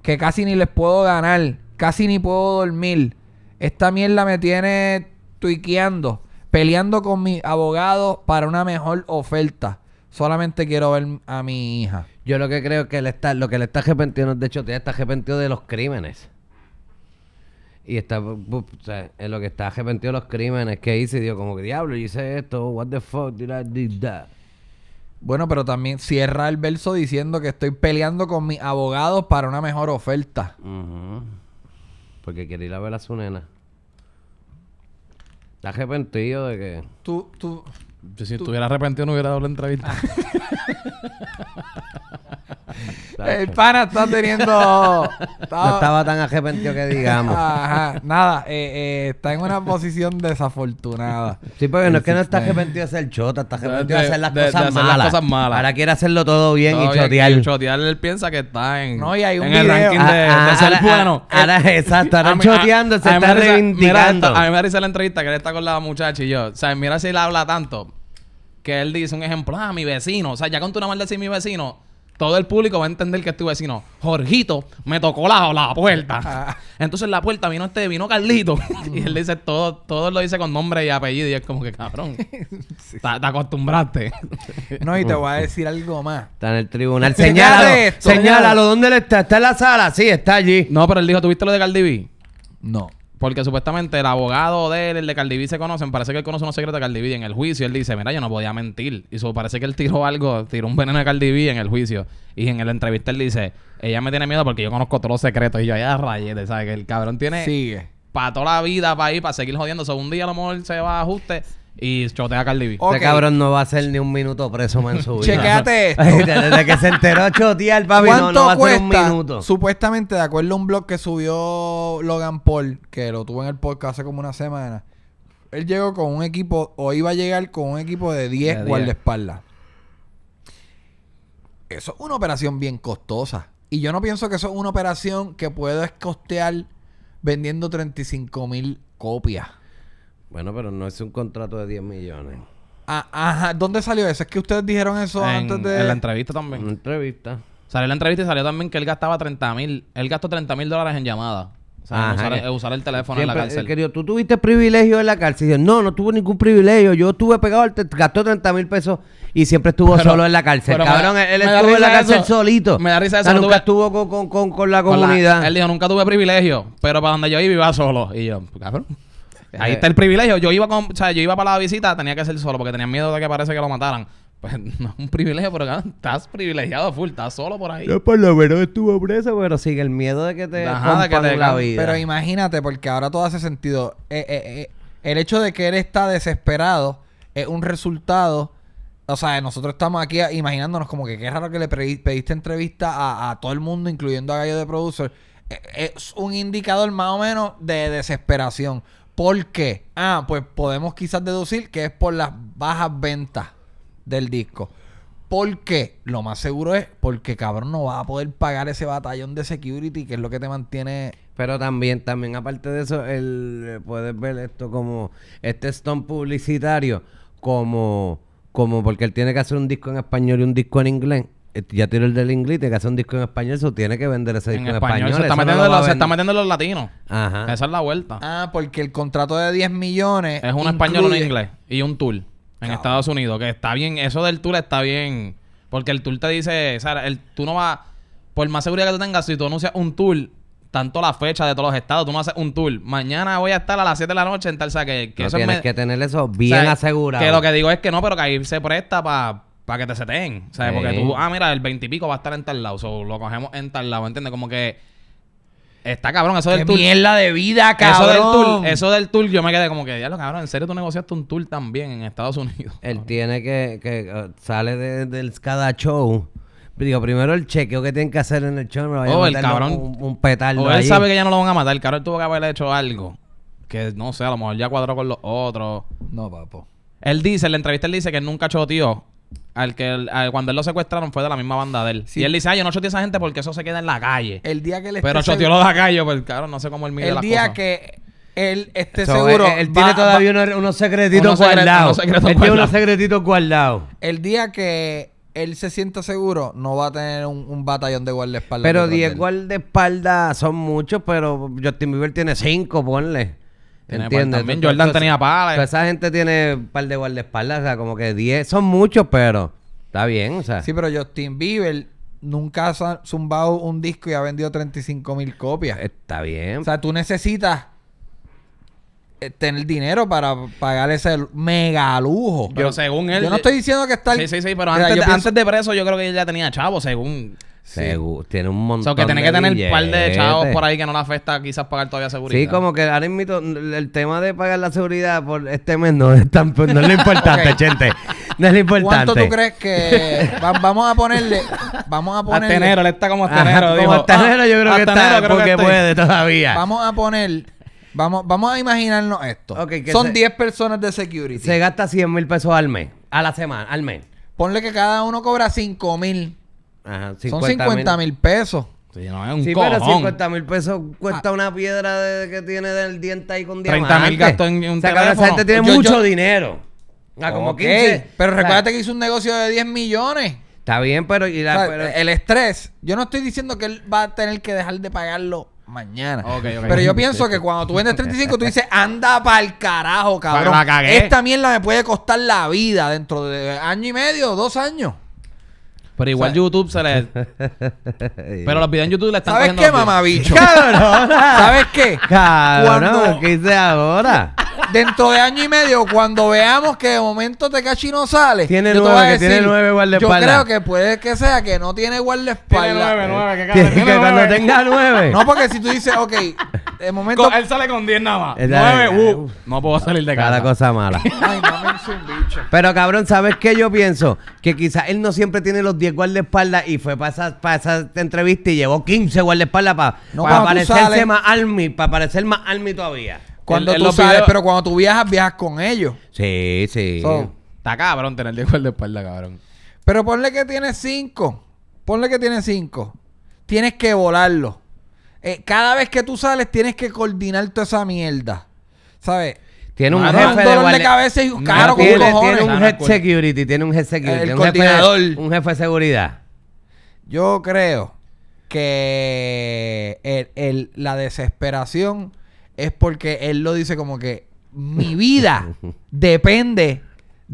que casi ni les puedo ganar. Casi ni puedo dormir. Esta mierda me tiene tuiqueando, peleando con mi abogado para una mejor oferta. Solamente quiero ver a mi hija. Yo lo que creo que él está, lo que le está arrepentido de hecho, está arrepentido de los crímenes. Y está, o sea, en lo que está arrepentido de los crímenes que hice, digo, como que diablo, hice esto, what the fuck did I Bueno, pero también cierra el verso diciendo que estoy peleando con mi abogado... para una mejor oferta. Porque quería ir a ver a su nena. Está arrepentido de que. Tú, tú. si estuviera arrepentido no hubiera dado la entrevista. *laughs* El pana está teniendo. Estaba... *laughs* No estaba tan arrepentido que digamos. Ajá, nada, eh, eh, está en una posición desafortunada. Sí, porque no es que no está este. arrepentido de ser chota, está arrepentido de, hacer, las, cosas malas. Ahora quiere hacerlo todo bien y chotear. Y chotear, él piensa que está en, no, y hay un en el ranking de, ah, ah, ser ah, bueno. Ahora, *laughs* exacto, ahora choteando, se está reivindicando. a mí me dice la entrevista que él está con la muchacha y yo. O sea, mira si él habla tanto que él dice un ejemplo, ah, mi vecino. O sea, ya con tu nombre decís mi vecino todo el público va a entender que estuve tu vecino. Jorgito me tocó la, la puerta. Ah. Entonces la puerta vino este, vino Carlito. *laughs* y él dice todo, todo lo dice con nombre y apellido. Y es como que cabrón. *laughs* te, acostumbraste. no, y te voy a decir algo más. Está en el tribunal. señala Señálalo. ¿Dónde está? ¿Está en la sala? Sí, está allí. No, pero él dijo, ¿tuviste lo de caldiví No. Porque supuestamente el abogado de él, el de Caldiví se conocen. Parece que él conoce unos secretos de Caldiví En el juicio él dice, mira, yo no podía mentir. Y parece que él tiró algo, tiró un veneno de caldiví en el juicio. Y en la entrevista él dice, ella me tiene miedo porque yo conozco todos los secretos. Y yo, ya rayete, ¿sabes? Que el cabrón tiene... Sigue. Para toda la vida, para ir, para seguir jodiendo. un día a lo mejor se va a ajuste y chotea a Cardi B. Este cabrón no va a ser ni un minuto preso en su vida. *laughs* Desde que se enteró chotea el papi, ¿Cuánto cuesta, Supuestamente, de acuerdo a un blog que subió Logan Paul, que lo tuvo en el podcast hace como una semana, él llegó con un equipo, o iba a llegar con un equipo de 10 guardaespaldas. Eso es una operación bien costosa. Y yo no pienso que eso es una operación que puedo costear vendiendo 35 mil copias. Bueno, pero no es un contrato de 10 millones. Ah, ajá, ¿dónde salió eso? Es que ustedes dijeron eso antes de. En la entrevista también. En la entrevista. Salió la entrevista y salió también que él gastaba 30 mil. Él gastó 30 mil dólares en llamadas. O sea, usar, el teléfono en la eh, cárcel. Eh, querido, tú tuviste privilegio en la cárcel. Y no, no tuve ningún privilegio. Yo estuve pegado al. Gastó 30 mil pesos y siempre estuvo solo en la cárcel. Cabrón, él, estuvo en la cárcel solito. Me da risa eso. nunca estuvo con, la comunidad. él dijo, nunca tuve privilegio, pero para donde yo iba, iba solo. Y yo, pues, cabrón. Ahí está el privilegio. Yo iba con, o sea, yo iba para la visita, tenía que ser solo porque tenía miedo de que parece que lo mataran. *laughs* Pues no es un privilegio, pero ah, estás privilegiado full, estás solo por ahí. Yo por lo menos estuvo preso, pero sigue el miedo de que te Ajá, de que la vida. Pero imagínate, porque ahora todo hace sentido. Eh, eh, eh, el hecho de que él está desesperado es un resultado. O sea, nosotros estamos aquí imaginándonos como que qué raro que le pediste entrevista a, a todo el mundo, incluyendo a Gallo de Producer. Es un indicador más o menos de desesperación. ¿Por qué? Ah, pues podemos quizás deducir que es por las bajas ventas del disco. ¿Por qué? Lo más seguro es porque, cabrón, no va a poder pagar ese batallón de security que es lo que te mantiene... Pero también, también aparte de eso, el, puedes ver esto como... Este stone publicitario como... Como porque él tiene que hacer un disco en español y un disco en inglés. Eh, ya tiene el del inglés, tiene que hacer un disco en español, eso tiene que vender ese disco en, español. Se, está metiendo, los latinos. Ajá. Esa es la vuelta. Ah, porque el contrato de 10 millones. Es un español, un inglés y un tour en Estados Unidos. Que está bien, eso del tour está bien. Porque el tour te dice, o sea, tú no vas, por más seguridad que tú tengas, si tú anuncias un tour, tanto la fecha de todos los estados. Tú no haces un tour. Mañana voy a estar a las 7 de la noche en tal. O sea, que, no, eso tienes que tener eso bien asegurado. Que lo que digo es que no, pero que ahí se presta para para que te seten. ¿Sabes? Porque tú, ah, mira, el veintipico va a estar en tal lado. So, lo cogemos en tal lado, ¿entiendes? Como que. Está cabrón, eso del tour. mierda de vida, cabrón. Eso del tour, eso del tour yo me quedé como que, diablo, cabrón, ¿en serio tú negociaste un tour también en Estados Unidos? Él tiene que, que uh, sale del cada show. Digo, primero el chequeo que tienen que hacer en el show. Me vaya a oh, el Un, petal petardo O él sabe que ya no lo van a matar. El cabrón tuvo que haberle hecho algo. Que no sé, a lo mejor ya cuadró con los otros. No, papo. Él dice, en la entrevista él dice que nunca choteó al que cuando él lo secuestraron fue de la misma banda de él. Y él dice, ay yo no choteo a esa gente porque eso se queda en la calle. El día que él Pero choteó lo de acá yo pues claro, no sé cómo él mide El día que él esté seguro. Él, tiene todavía unos, secretitos guardados. unos secretitos guardados. El día que él se sienta seguro, no va a tener un, batallón de guardaespaldas. Pero de 10 guardaespaldas son muchos, pero Justin Bieber tiene 5, ponle. ¿Entiendes? Jordan tenía palas. esa gente tiene un par de guardaespaldas, o sea, como que 10, son muchos, pero está bien, o sea. Sí, pero Justin Bieber nunca ha zumbado un disco y ha vendido 35 mil copias. Está bien. O sea, tú necesitas eh, tener dinero para pagar ese mega lujo. Pero según él. Yo no estoy diciendo que está. Sí, sí, sí, pero antes, de, preso, yo creo que él ya tenía chavo, según tiene un montón o sea, que tiene que tener un par de chavos por ahí que no la afecta quizás pagar todavía seguridad. Sí, como que ahora invito. el tema de pagar la seguridad por este mes no es, tan, pues, no es lo *laughs* importante, gente. No es lo importante. ¿Cuánto tú crees que vamos a ponerle? Vamos a ponerle. a él está como tenero como yo creo que está porque puede todavía. Vamos a poner Vamos, vamos a imaginarnos esto. Son 10 personas de security. Se gasta 100 mil pesos al mes. A la semana, al mes. Ponle que cada uno cobra 5 mil son 50 mil pesos. Sí, no, pero 50 mil pesos cuesta ah. una piedra que tiene del diente ahí con diamantes. 30 mil en un Esa gente tiene mucho dinero. Ah, como Pero recuérdate que hizo un negocio de 10 millones. Está bien, pero, el estrés. Yo no estoy diciendo que él va a tener que dejar de pagarlo mañana. Pero yo pienso que cuando tú vendes 35, tú dices, anda para el carajo, cabrón. Esta mierda me puede costar la vida dentro de año y medio, dos años. Pero igual YouTube se le. *laughs* pero los videos en YouTube le están ¿Sabes qué, mamabicho? *laughs* ¿Sabes qué? no! ¿qué hice ahora? Dentro de año y medio, cuando veamos que de momento Tekashi no sale, tiene nueve, te voy a decir, que tiene nueve guardaespaldas. Yo creo que puede que sea que no tiene guardaespaldas. Tiene nueve, nueve, que, cuando tenga nueve. No, porque si tú dices, ok, el momento. él sale con 10 nada más. 9, uh, uh, no puedo salir de Cada cosa mala. Ay, no un bicho. Pero cabrón, ¿sabes qué yo pienso? Que quizás él no siempre tiene los 10 guardaespaldas y fue para esa, esa entrevista y llevó 15 guardaespaldas para No, parecerse más army, para parecer más army todavía. Cuando tú pero cuando tú viajas, viajas con ellos. Sí, sí. Está cabrón tener 10 guardaespaldas cabrón. Pero ponle que tienes 5 Ponle que tienes 5 Tienes que volarlo eh, cada vez que tú sales tienes que coordinar toda esa mierda. ¿Sabes? Tiene un, un jefe de, guardia... de cabeza y caro no, tiene, con cojones. Tiene un ah, head security, tiene un head security. El un Jefe, un jefe de seguridad. Yo creo que el, el, la desesperación es porque él lo dice como que mi vida *laughs* depende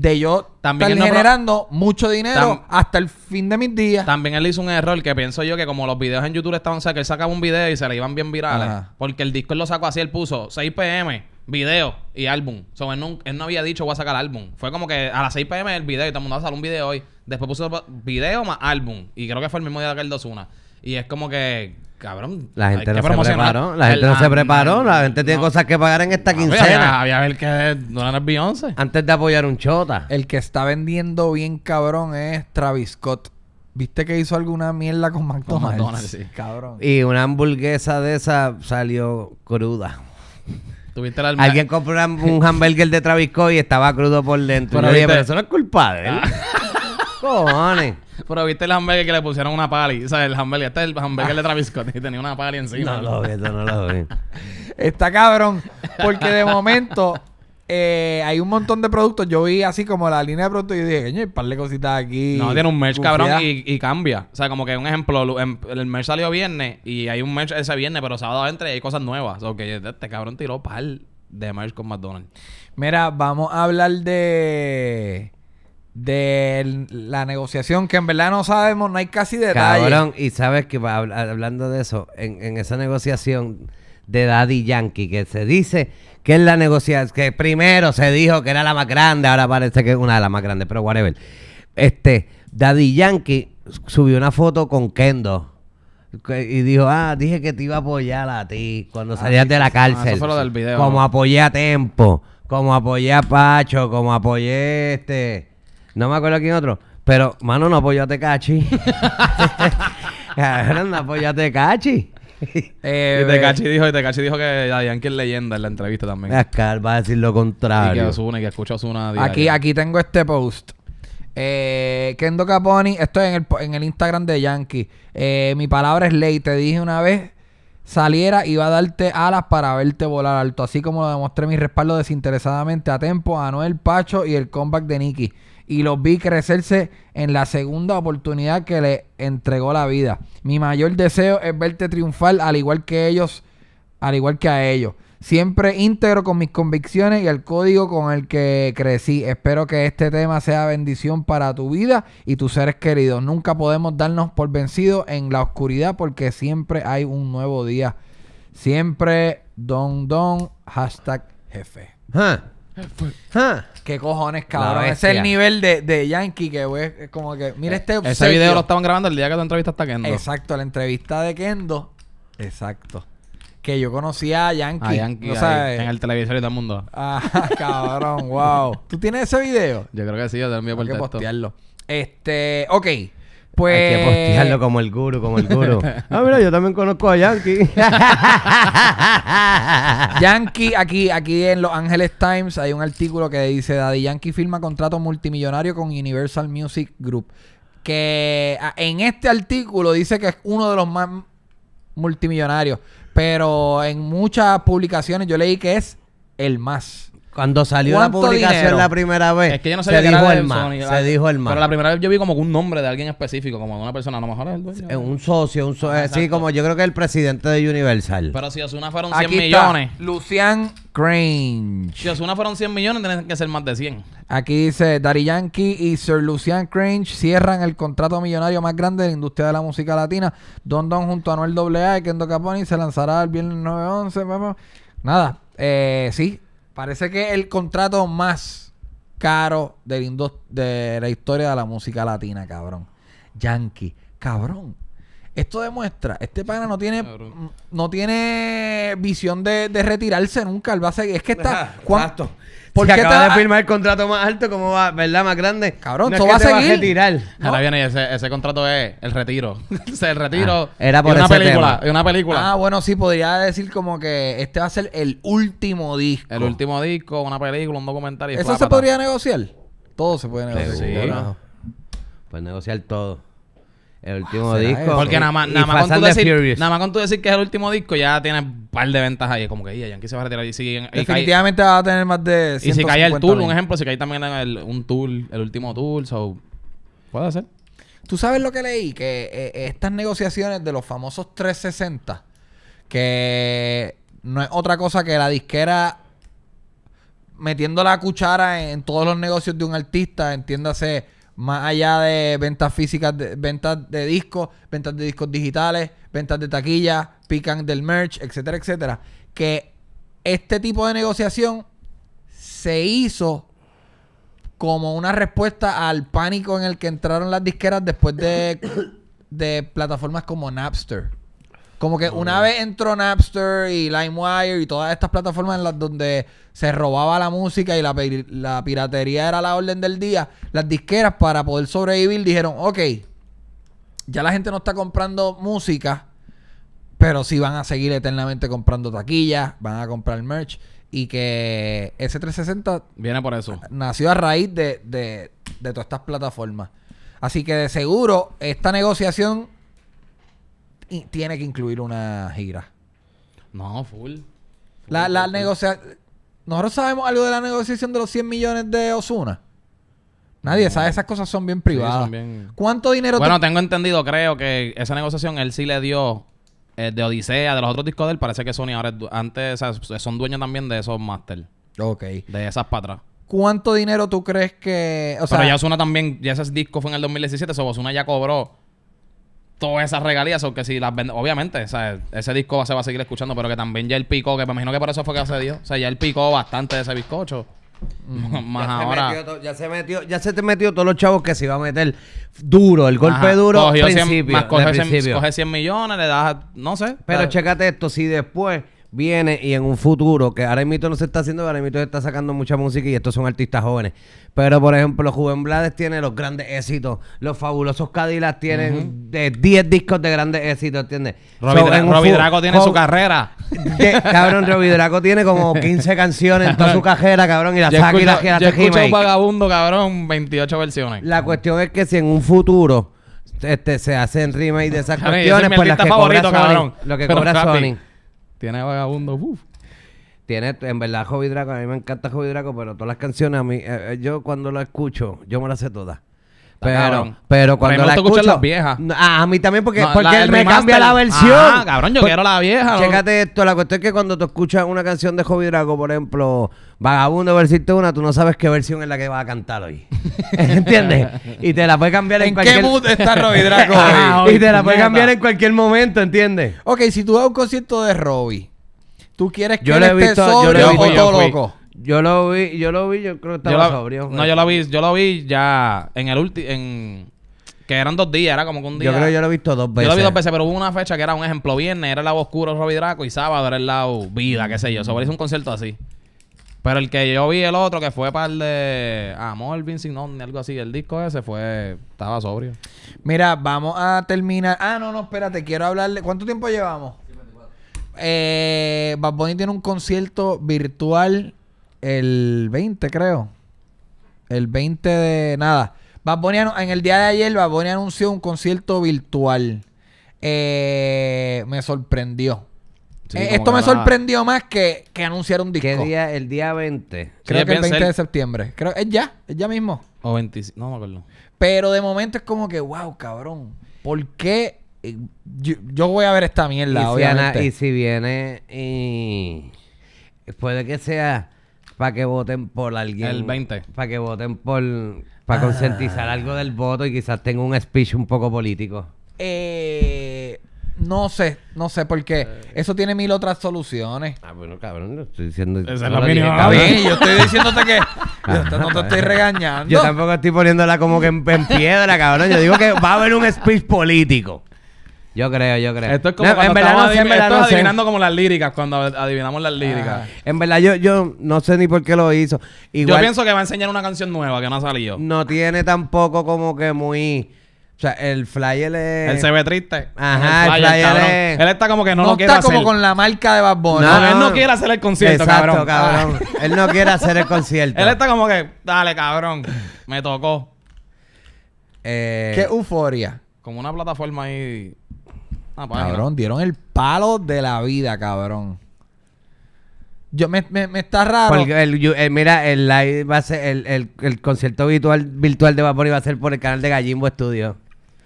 de yo también generando mucho dinero hasta el fin de mis días. También él hizo un error que pienso yo que como los videos en YouTube estaban, o que él sacaba un video y se le iban bien virales. Porque el disco él lo sacó así, él puso 6 pm, video y álbum. So, él, no, él no había dicho voy a sacar álbum. Fue como que a las 6 pm el video y todo el mundo va a sacar un video hoy. Después puso video más álbum. Y creo que fue el mismo día que el 2 una. Y es como que cabrón. La gente, no se, preparó, la gente no se preparó, la mm, gente tiene cosas que pagar en esta quincena. Había, ver que donar Beyoncé. Antes de apoyar un chota. El que está vendiendo bien cabrón es Travis Scott. ¿Viste que hizo alguna mierda con McDonald's? Cabrón. Y una hamburguesa de esa salió cruda. Alguien compró un hamburger de Travis Scott y estaba crudo por dentro. Pero, eso no es culpa de ah. *laughs* Pero viste el hamburger que le pusieron una pali. O sea, el hamburger, este es el hamburger de Travis Scott *laughs* y tenía una pali encima. No lo vi, no lo vi. *laughs* Está cabrón, porque de momento eh, hay un montón de productos. Yo vi así como la línea de productos y dije, coño, hay par de cositas aquí. No, tiene un merch, cabrón, y, cambia. O sea, como que un ejemplo, em, el merch salió viernes y hay un merch ese viernes, pero sábado entre y hay cosas nuevas. O sea, que este cabrón tiró par de merch con McDonald's. Mira, vamos a hablar de de la negociación que en verdad no sabemos, no hay casi detalles Cabrón, y sabes que hablando de eso, en, esa negociación de Daddy Yankee, que se dice que es la negociación, que primero se dijo que era la más grande, ahora parece que es una de las más grandes, pero whatever. Este, Daddy Yankee subió una foto con Kendo. Y dijo, ah, dije que te iba a apoyar a ti cuando ah, salías de la cárcel. como apoyé a Tempo, como apoyé a Pacho, como apoyé este no me acuerdo quién otro. Pero, mano, no apoyate Cachi. *laughs* Cabrón, no apoyate Cachi. Eh, y Tecachi dijo, dijo que Yankee es leyenda en la entrevista también. que va a decir lo contrario. Y que que escucha Aquí, aquí tengo este post. Eh, Kendo Caponi, esto es en el, en el Instagram de Yankee. Eh, mi palabra es ley. Te dije una vez, saliera, Y va a darte alas para verte volar alto. Así como lo demostré mi respaldo desinteresadamente a Tempo, a Noel Pacho y el comeback de Nicky y los vi crecerse en la segunda oportunidad que le entregó la vida. Mi mayor deseo es verte triunfar al igual que ellos, al igual que a ellos. Siempre íntegro con mis convicciones y el código con el que crecí. Espero que este tema sea bendición para tu vida y tus seres queridos. Nunca podemos darnos por vencidos en la oscuridad porque siempre hay un nuevo día. Siempre don don hashtag jefe. ¿Qué cojones, cabrón? Ese es el nivel de, de Yankee que güey, es como que. Mira eh, este obsequio. Ese video lo estaban grabando el día que tu entrevista a Kendo. Exacto, la entrevista de Kendo. Exacto. Que yo conocía a Yankee. A Yankee ¿no sabes? en el televisor y todo el mundo. *laughs* Ah, cabrón, wow. ¿Tú tienes ese video? Yo creo que sí, yo también. lo postearlo. Este, ok. Pues... Hay que postearlo pues- como el guru, como el guru. *laughs* ah, mira, yo también conozco a Yankee. *laughs* Yankee, aquí, aquí en Los Angeles Times hay un artículo que dice Daddy Yankee firma contrato multimillonario con Universal Music Group. Que en este artículo dice que es uno de los más multimillonarios. Pero en muchas publicaciones yo leí que es el más. Cuando salió la publicación la primera vez, es que yo no sabía se, dijo, el man, se dijo el man. Pero la primera vez yo vi como un nombre de alguien específico, como de una persona, a lo mejor es Un socio, un socio. Eh, sí, como yo creo que el presidente de Universal. Pero si Osuna fueron 100 millones. Lucian Crange. Si Osuna fueron 100 millones, tienen que ser más de 100. Aquí dice, Dari Yankee y Sir Lucian Crange cierran el contrato millonario más grande de la industria de la música latina. Don Don junto a Noel AA y Kendo Caponi se lanzará el viernes 9-11. Nada, eh, sí, Parece que el contrato más caro de la, de la historia de la música latina, cabrón. Yankee, cabrón. Esto demuestra, este pana no tiene no tiene visión de, retirarse nunca. El base, es que está. cuarto porque si de firmar el contrato más alto, ¿cómo va? ¿Verdad? Más grande. Cabrón, no va a seguir. retirar. Ahora viene, ese, contrato es el retiro. *laughs* el retiro. Ah, era una película. Ah, bueno, sí, podría decir como que este va a ser el último disco. El último disco, una película, un documentario. ¿Eso se podría negociar? Todo se puede negociar. Pues negociar todo. El último disco. Porque nada más, nada, más con tú decir, nada más con tú decir que es el último disco, ya tiene un par de ventas ahí. Como que ya, Yankee se va a retirar. Y si, Definitivamente va a tener más de. y si cae el tour, un ejemplo, si cae también el, un tour, el último tour, so, puede ser. Tú sabes lo que leí, que eh, estas negociaciones de los famosos 360, que no es otra cosa que la disquera metiendo la cuchara en todos los negocios de un artista, entiéndase más allá de ventas físicas, de, ventas de discos, ventas de discos digitales, ventas de taquillas, pican del merch, etcétera, etcétera, que este tipo de negociación se hizo como una respuesta al pánico en el que entraron las disqueras después de, de plataformas como Napster. Como que una vez entró Napster y LimeWire y todas estas plataformas en las donde se robaba la música y la, piratería era la orden del día, las disqueras para poder sobrevivir dijeron, ok, ya la gente no está comprando música, pero sí van a seguir eternamente comprando taquillas, van a comprar merch y que ese 360 viene por eso. Nació a raíz de, de todas estas plataformas. Así que de seguro esta negociación tiene que incluir una gira. No, full. la, la negociación. Nosotros sabemos algo de la negociación de los 100 millones de Osuna. Nadie sabe, esas cosas son bien privadas. ¿Cuánto dinero? Bueno, tengo entendido, creo que esa negociación él sí le dio eh, de Odisea, de los otros discos de él. Parece que Sony ahora, antes, son dueños también de esos Master Ok. De esas patras ¿Cuánto dinero tú crees que.? Pero ya Osuna también, ya ese discos fue en el 2017, o ya cobró todas esas regalías, aunque si las vendes... obviamente, ese disco se va a seguir escuchando, pero que también ya el picó, que me imagino que por eso fue que hace Dios. o sea, ya el picó bastante de ese bizcocho. Mm. *laughs* Más ya ahora. ya se metió, ya se te metió todos los chavos que se iba a meter duro, el golpe duro. 100, coge, 100, millones, le das, no sé. Pero chécate esto, si después viene y en un futuro, que ahora mismo no se está haciendo, ahora mismo se está sacando mucha música y estos son artistas jóvenes. Pero, por ejemplo, Juven Blades tiene los grandes éxitos. Los fabulosos Cadillacs tienen 10 discos de grandes éxitos, ¿entiendes? Robbie, Draco tiene su carrera. cabrón, Robbie Draco tiene como 15 *laughs* canciones en toda su cajera, cabrón, y las saca y la Yo escucho un vagabundo, cabrón, 28 versiones. La cuestión es que si en un futuro este, se hacen remake de esas canciones pues las que lo que cobra Sony tiene vagabundo, uff. Tiene, en verdad, Joby Draco, a mí me encanta Joby Draco, pero todas las canciones a mí, eh, eh, yo cuando las escucho, yo me las sé todas. Pero, pero cuando la escucho, las viejas. Ah, a, mí también porque, porque él me cambia la versión. Ah, cabrón, yo pues, quiero la vieja. Chécate esto, la cuestión es que cuando tú escuchas una canción de Hobby Drago, por ejemplo, Vagabundo versito una, tú no sabes qué versión es la que vas a cantar hoy. *laughs* ¿Entiendes? y te la puede cambiar en, ¿En cualquier... qué mood está Joby *laughs* Drago ah, hoy? y te la puedes cambiar en cualquier momento, ¿entiendes? Ok, si tú vas a un concierto de Roby tú quieres que yo le he visto, yo le he visto, o todo loco. Yo lo vi, yo lo vi, yo creo que estaba sobrio. No, yo lo vi, yo lo vi ya en el último, en... Que eran dos días, era como que un día. Yo creo que yo lo he visto dos veces. Yo lo vi dos veces, pero hubo una fecha que era un ejemplo viernes, era el lado oscuro Robbie Draco y sábado era el lado vida, qué sé yo. Sobre hizo un concierto así. Pero el que yo vi el otro, que fue para el de Amor, ah, Vincent ni algo así, el disco ese fue. Estaba sobrio. Mira, vamos a terminar. Ah, no, no, espérate, quiero hablarle. ¿Cuánto tiempo llevamos? Eh, Bad tiene un concierto virtual el 20, creo. El 20 de nada. en el día de ayer, Bad anunció un concierto virtual. Eh, me sorprendió. Eh, esto me sorprendió más que, que anunciar un disco. día? El día 20. Creo que el 20 de septiembre. Creo, es ya, es ya mismo. no me acuerdo. Pero de momento es como que, wow, cabrón. ¿Por qué? Eh, yo, voy a ver esta mierda, y Si y si viene Puede que sea para que voten por alguien. El 20. Para que voten por. Para concientizar ah. algo del voto y quizás tenga un speech un poco político. Eh, no sé, no sé por qué. Eh. Eso tiene mil otras soluciones. Ah, bueno, cabrón, lo estoy diciendo. Esa es la opinión. yo estoy diciéndote que. yo no te estoy *laughs* regañando. Yo tampoco estoy poniéndola como que en piedra, cabrón. Yo digo que va a haber un speech político. Yo creo, yo creo. Esto es como en verdad adivinando como las líricas, cuando adivinamos las líricas. Ah. en verdad yo, yo no sé ni por qué lo hizo. Igual, yo pienso que va a enseñar una canción nueva que no ha salido. No tiene tampoco como que muy... O sea, el flyer es... Él se ve triste. Ajá, el flyer, es... Él está como que no, lo quiere hacer. No está como con la marca de Barbona. No, él no quiere hacer el concierto, Exacto, cabrón. Ah. Él no quiere hacer el *laughs* concierto. él está como que, dale, cabrón, me tocó. Eh, ¿Qué euforia? Como una plataforma ahí Ah, pues, cabrón, dieron el palo de la vida, cabrón. Yo me, me, está raro. Eh, mira, el live va a ser el, concierto virtual, virtual de Vapor va a ser por el canal de Gallimbo Studio.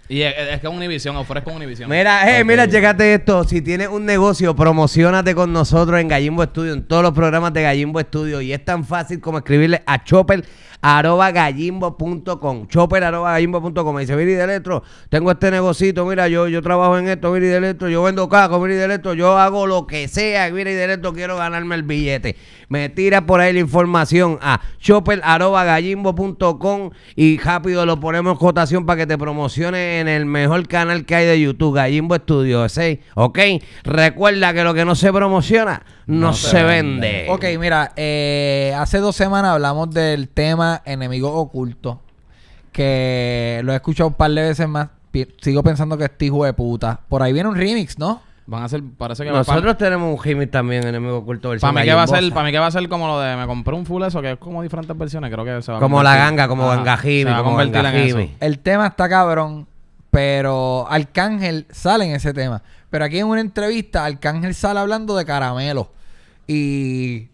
Y es, que es que ofrece con Univision. Mira, eh, mira, llegate esto. Si tienes un negocio, promocionate con nosotros en Gallimbo Studio, en todos los programas de Gallimbo Studio. Y es tan fácil como escribirle a Chopper arroba gallimbo.com. Chopper arroba gallimbo.com. Me dice, Viri de Electro, tengo este negocito, mira, yo, yo trabajo en esto, Viri de Electro, yo vendo caco, Viri de yo hago lo que sea, Viri de quiero ganarme el billete. Me tira por ahí la información a chopper y rápido lo ponemos en cotación para que te promocione en el mejor canal que hay de YouTube, Gallimbo Studios, ¿Ok? Recuerda que lo que no se promociona no, se vende. Ok, mira, eh, hace dos semanas hablamos del tema enemigo oculto, que lo he escuchado un par de veces más. Sigo pensando que es tijo este de puta. Por ahí viene un remix, ¿no? Van a ser, Nosotros tenemos un Jimmy también, enemigo oculto. Para mí, que va a ser, como lo de me compré un full eso, que es como diferentes versiones, creo que se va a Como la ganga, como ganga Jimmy, va a en El tema está cabrón, pero Arcángel sale en ese tema. Pero aquí en una entrevista, Arcángel sale hablando de caramelo. Y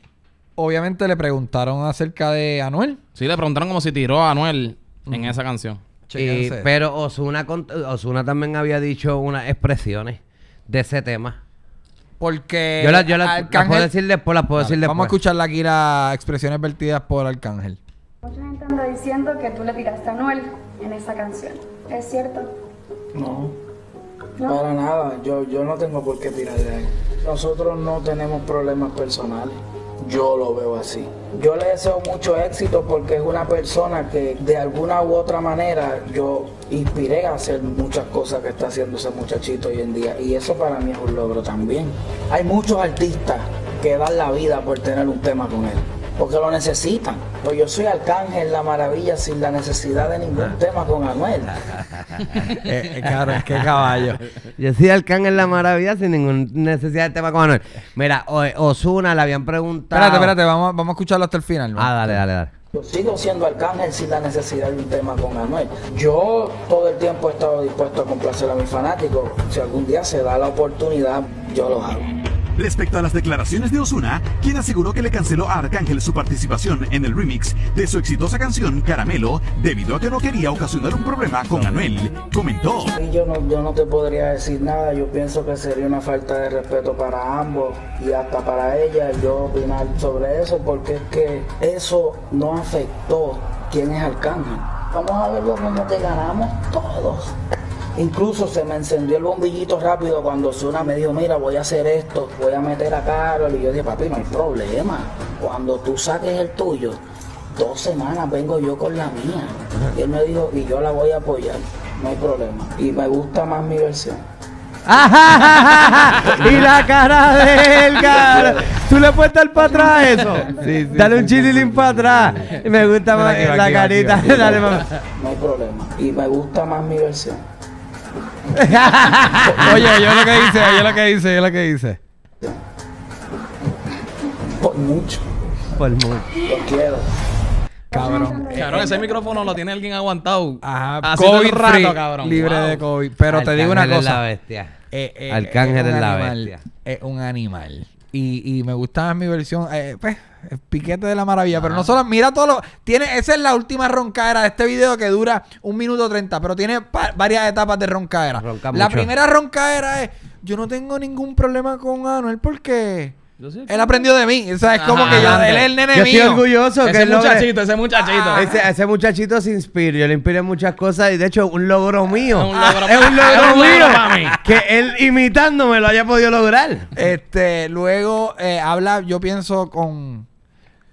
obviamente le preguntaron acerca de Anuel. Sí, le preguntaron como si tiró a Anuel en esa canción. Eh, pero Osuna, también había dicho unas expresiones de ese tema. Porque. Yo las puedo decir después, puedo decir después. Vamos a escucharla aquí las expresiones vertidas por Arcángel. Mucha gente diciendo que tú le tiraste a Anuel en esa canción. ¿Es cierto? No. Para nada, yo, yo no tengo por qué tirar de ahí. Nosotros no tenemos problemas personales. Yo lo veo así. Yo le deseo mucho éxito porque es una persona que de alguna u otra manera yo inspiré a hacer muchas cosas que está haciendo ese muchachito hoy en día. Y eso para mí es un logro también. Hay muchos artistas que dan la vida por tener un tema con él, porque lo necesitan. Pues yo soy Arcángel, la maravilla, sin la necesidad de ningún ah. tema con Anuel. *laughs* eh, es que que caballo. Yo soy Arcángel, la maravilla, sin ninguna necesidad de tema con Anuel. Mira, Osuna la habían preguntado. Espérate, espérate, vamos, vamos a escucharlo hasta el final. Ah, dale, dale, dale. Yo sigo siendo arcángel sin la necesidad de un tema con Anuel. Yo todo el tiempo he estado dispuesto a complacer a mis fanáticos. Si algún día se da la oportunidad, yo lo hago. Respecto a las declaraciones de Osuna, quien aseguró que le canceló a Arcángel su participación en el remix de su exitosa canción Caramelo debido a que no quería ocasionar un problema con Anuel, comentó. Yo no, te podría decir nada, yo pienso que sería una falta de respeto para ambos y hasta para ella yo opinar sobre eso porque es que eso no afectó quién es Arcángel. Vamos a verlo cuando te ganamos todos. Incluso se me encendió el bombillito rápido cuando suena me dijo, mira, voy a hacer esto, voy a meter a Carol. Y yo dije, papi, no hay problema. Cuando tú saques el tuyo, dos semanas vengo yo con la mía. Y él me dijo, y yo la voy a apoyar, no hay problema. Y me gusta más mi versión. *laughs* y la cara de él, Tú le puedes dar para atrás eso. Dale un chililín para atrás. Me gusta más la carita. No hay problema. Y me gusta más mi versión. *laughs* Oye, yo lo que hice, yo lo que hice, Oye lo que hice. Por mucho. Por mucho. Lo quiero. Cabrón. Cabrón, ese micrófono lo tiene alguien aguantado. Ajá, COVID rato, free, cabrón. Libre de COVID. Pero te digo una cosa. Es la bestia. Eh, eh, Arcángel es, la bestia. Es un animal. Y, y, me gustaba mi versión, eh, pues, el piquete de la maravilla. Pero no solo, mira todo lo. Tiene, esa es la última roncaera de este video que dura un minuto treinta, pero tiene varias etapas de roncaera. la primera roncaera es: Yo no tengo ningún problema con Anuel porque él aprendió de mí. O sea, es como que yo, él es el nene mío. estoy orgulloso Ese muchachito, ese muchachito. Ah, ese, muchachito se inspira, yo le inspiré muchas cosas y de hecho un logro mío. es un logro mío. Que él imitándome lo haya podido lograr. Este, luego eh, habla, yo pienso, con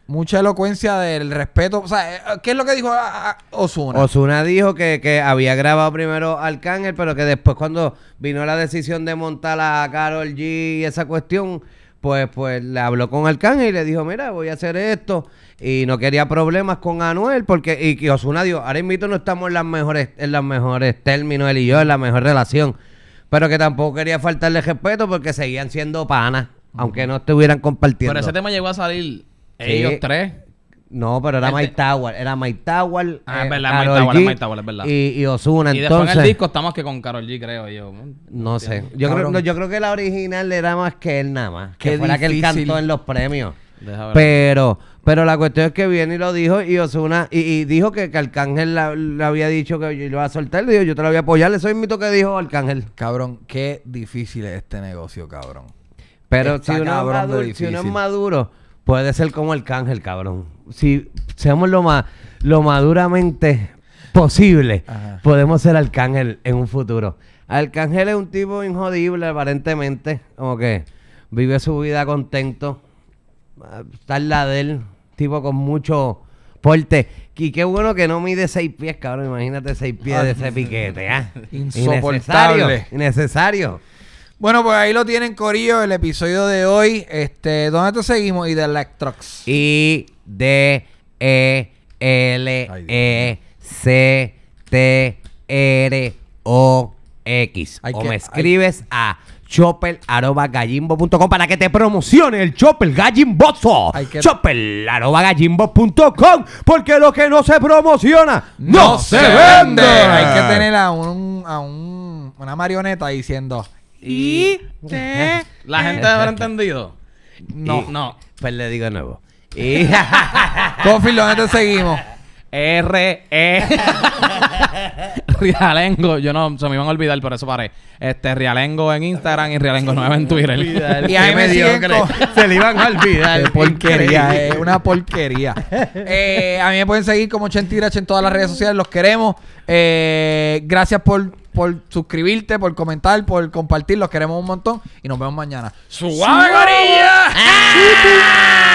mucha elocuencia del respeto. O sea, eh, ¿qué es lo que dijo ah, ah, Osuna? Osuna dijo que, que había grabado primero Arcángel, pero que después cuando vino la decisión de montar a Carol G y esa cuestión, pues, pues le habló con Arcángel y le dijo, mira, voy a hacer esto. Y no quería problemas con Anuel, porque, y que Osuna dijo, ahora invito no estamos en las mejores, en los mejores términos, él y yo, en la mejor relación. Pero que tampoco quería faltarle respeto porque seguían siendo panas, aunque no estuvieran compartiendo. Pero ese tema llegó a salir ellos tres no, pero era Mike este- Tower. Era Mike ah, eh, Tower. es verdad, verdad. Y, Osuna, entonces. Y después en el disco estamos que con Carol G, creo yo. No sé. Yo creo, yo creo que la original era más que él nada más. Que fuera que él cantó en los premios. Pero, pero la cuestión es que viene y lo dijo y Osuna, y, dijo que, Arcángel le había dicho que lo iba a soltar, le dijo, yo te lo voy a apoyar, eso es mito que dijo Arcángel. Cabrón, qué difícil es este negocio, cabrón. Pero si uno, maduro, si uno es maduro, puede ser como Arcángel, cabrón. Si seamos lo más lo maduramente posible, podemos ser arcángel en un futuro. Arcángel es un tipo injodible, aparentemente. Como que vive su vida contento. Está la de él. Tipo con mucho porte. Y qué bueno que no mide seis pies, cabrón. Imagínate seis pies ah, de ese piquete. ¿ah? *laughs* Insoportable. innecesario. Bueno, pues ahí lo tienen, Corillo, el episodio de hoy. Este, ¿Dónde te seguimos? Y de Electrox. I, D, E, L, E, C, T, R, O, X. o me escribes a chopper.gallimbo.com para que te promocione el Chopper Gallimbozo. porque lo que no se promociona no, se vende. Hay que tener a, un, a un- una marioneta diciendo ¿Y *laughs* ¿La gente habrá *laughs* entendido? No, no. Pues le digo de nuevo. Y... Coffee, te seguimos? R, e. *laughs* Rialengo, yo no, se me iban a olvidar, por eso paré. Este, Rialengo en Instagram y Rialengo 9 en Twitter. y ahí me con... Se le iban a olvidar. Qué porquería, una porquería. Eh, a mí me pueden seguir como Chentirache en todas las redes sociales, los queremos. Eh, gracias por por suscribirte, por comentar, por compartir. Los queremos un montón y nos vemos mañana. ¡Suave, gorilla!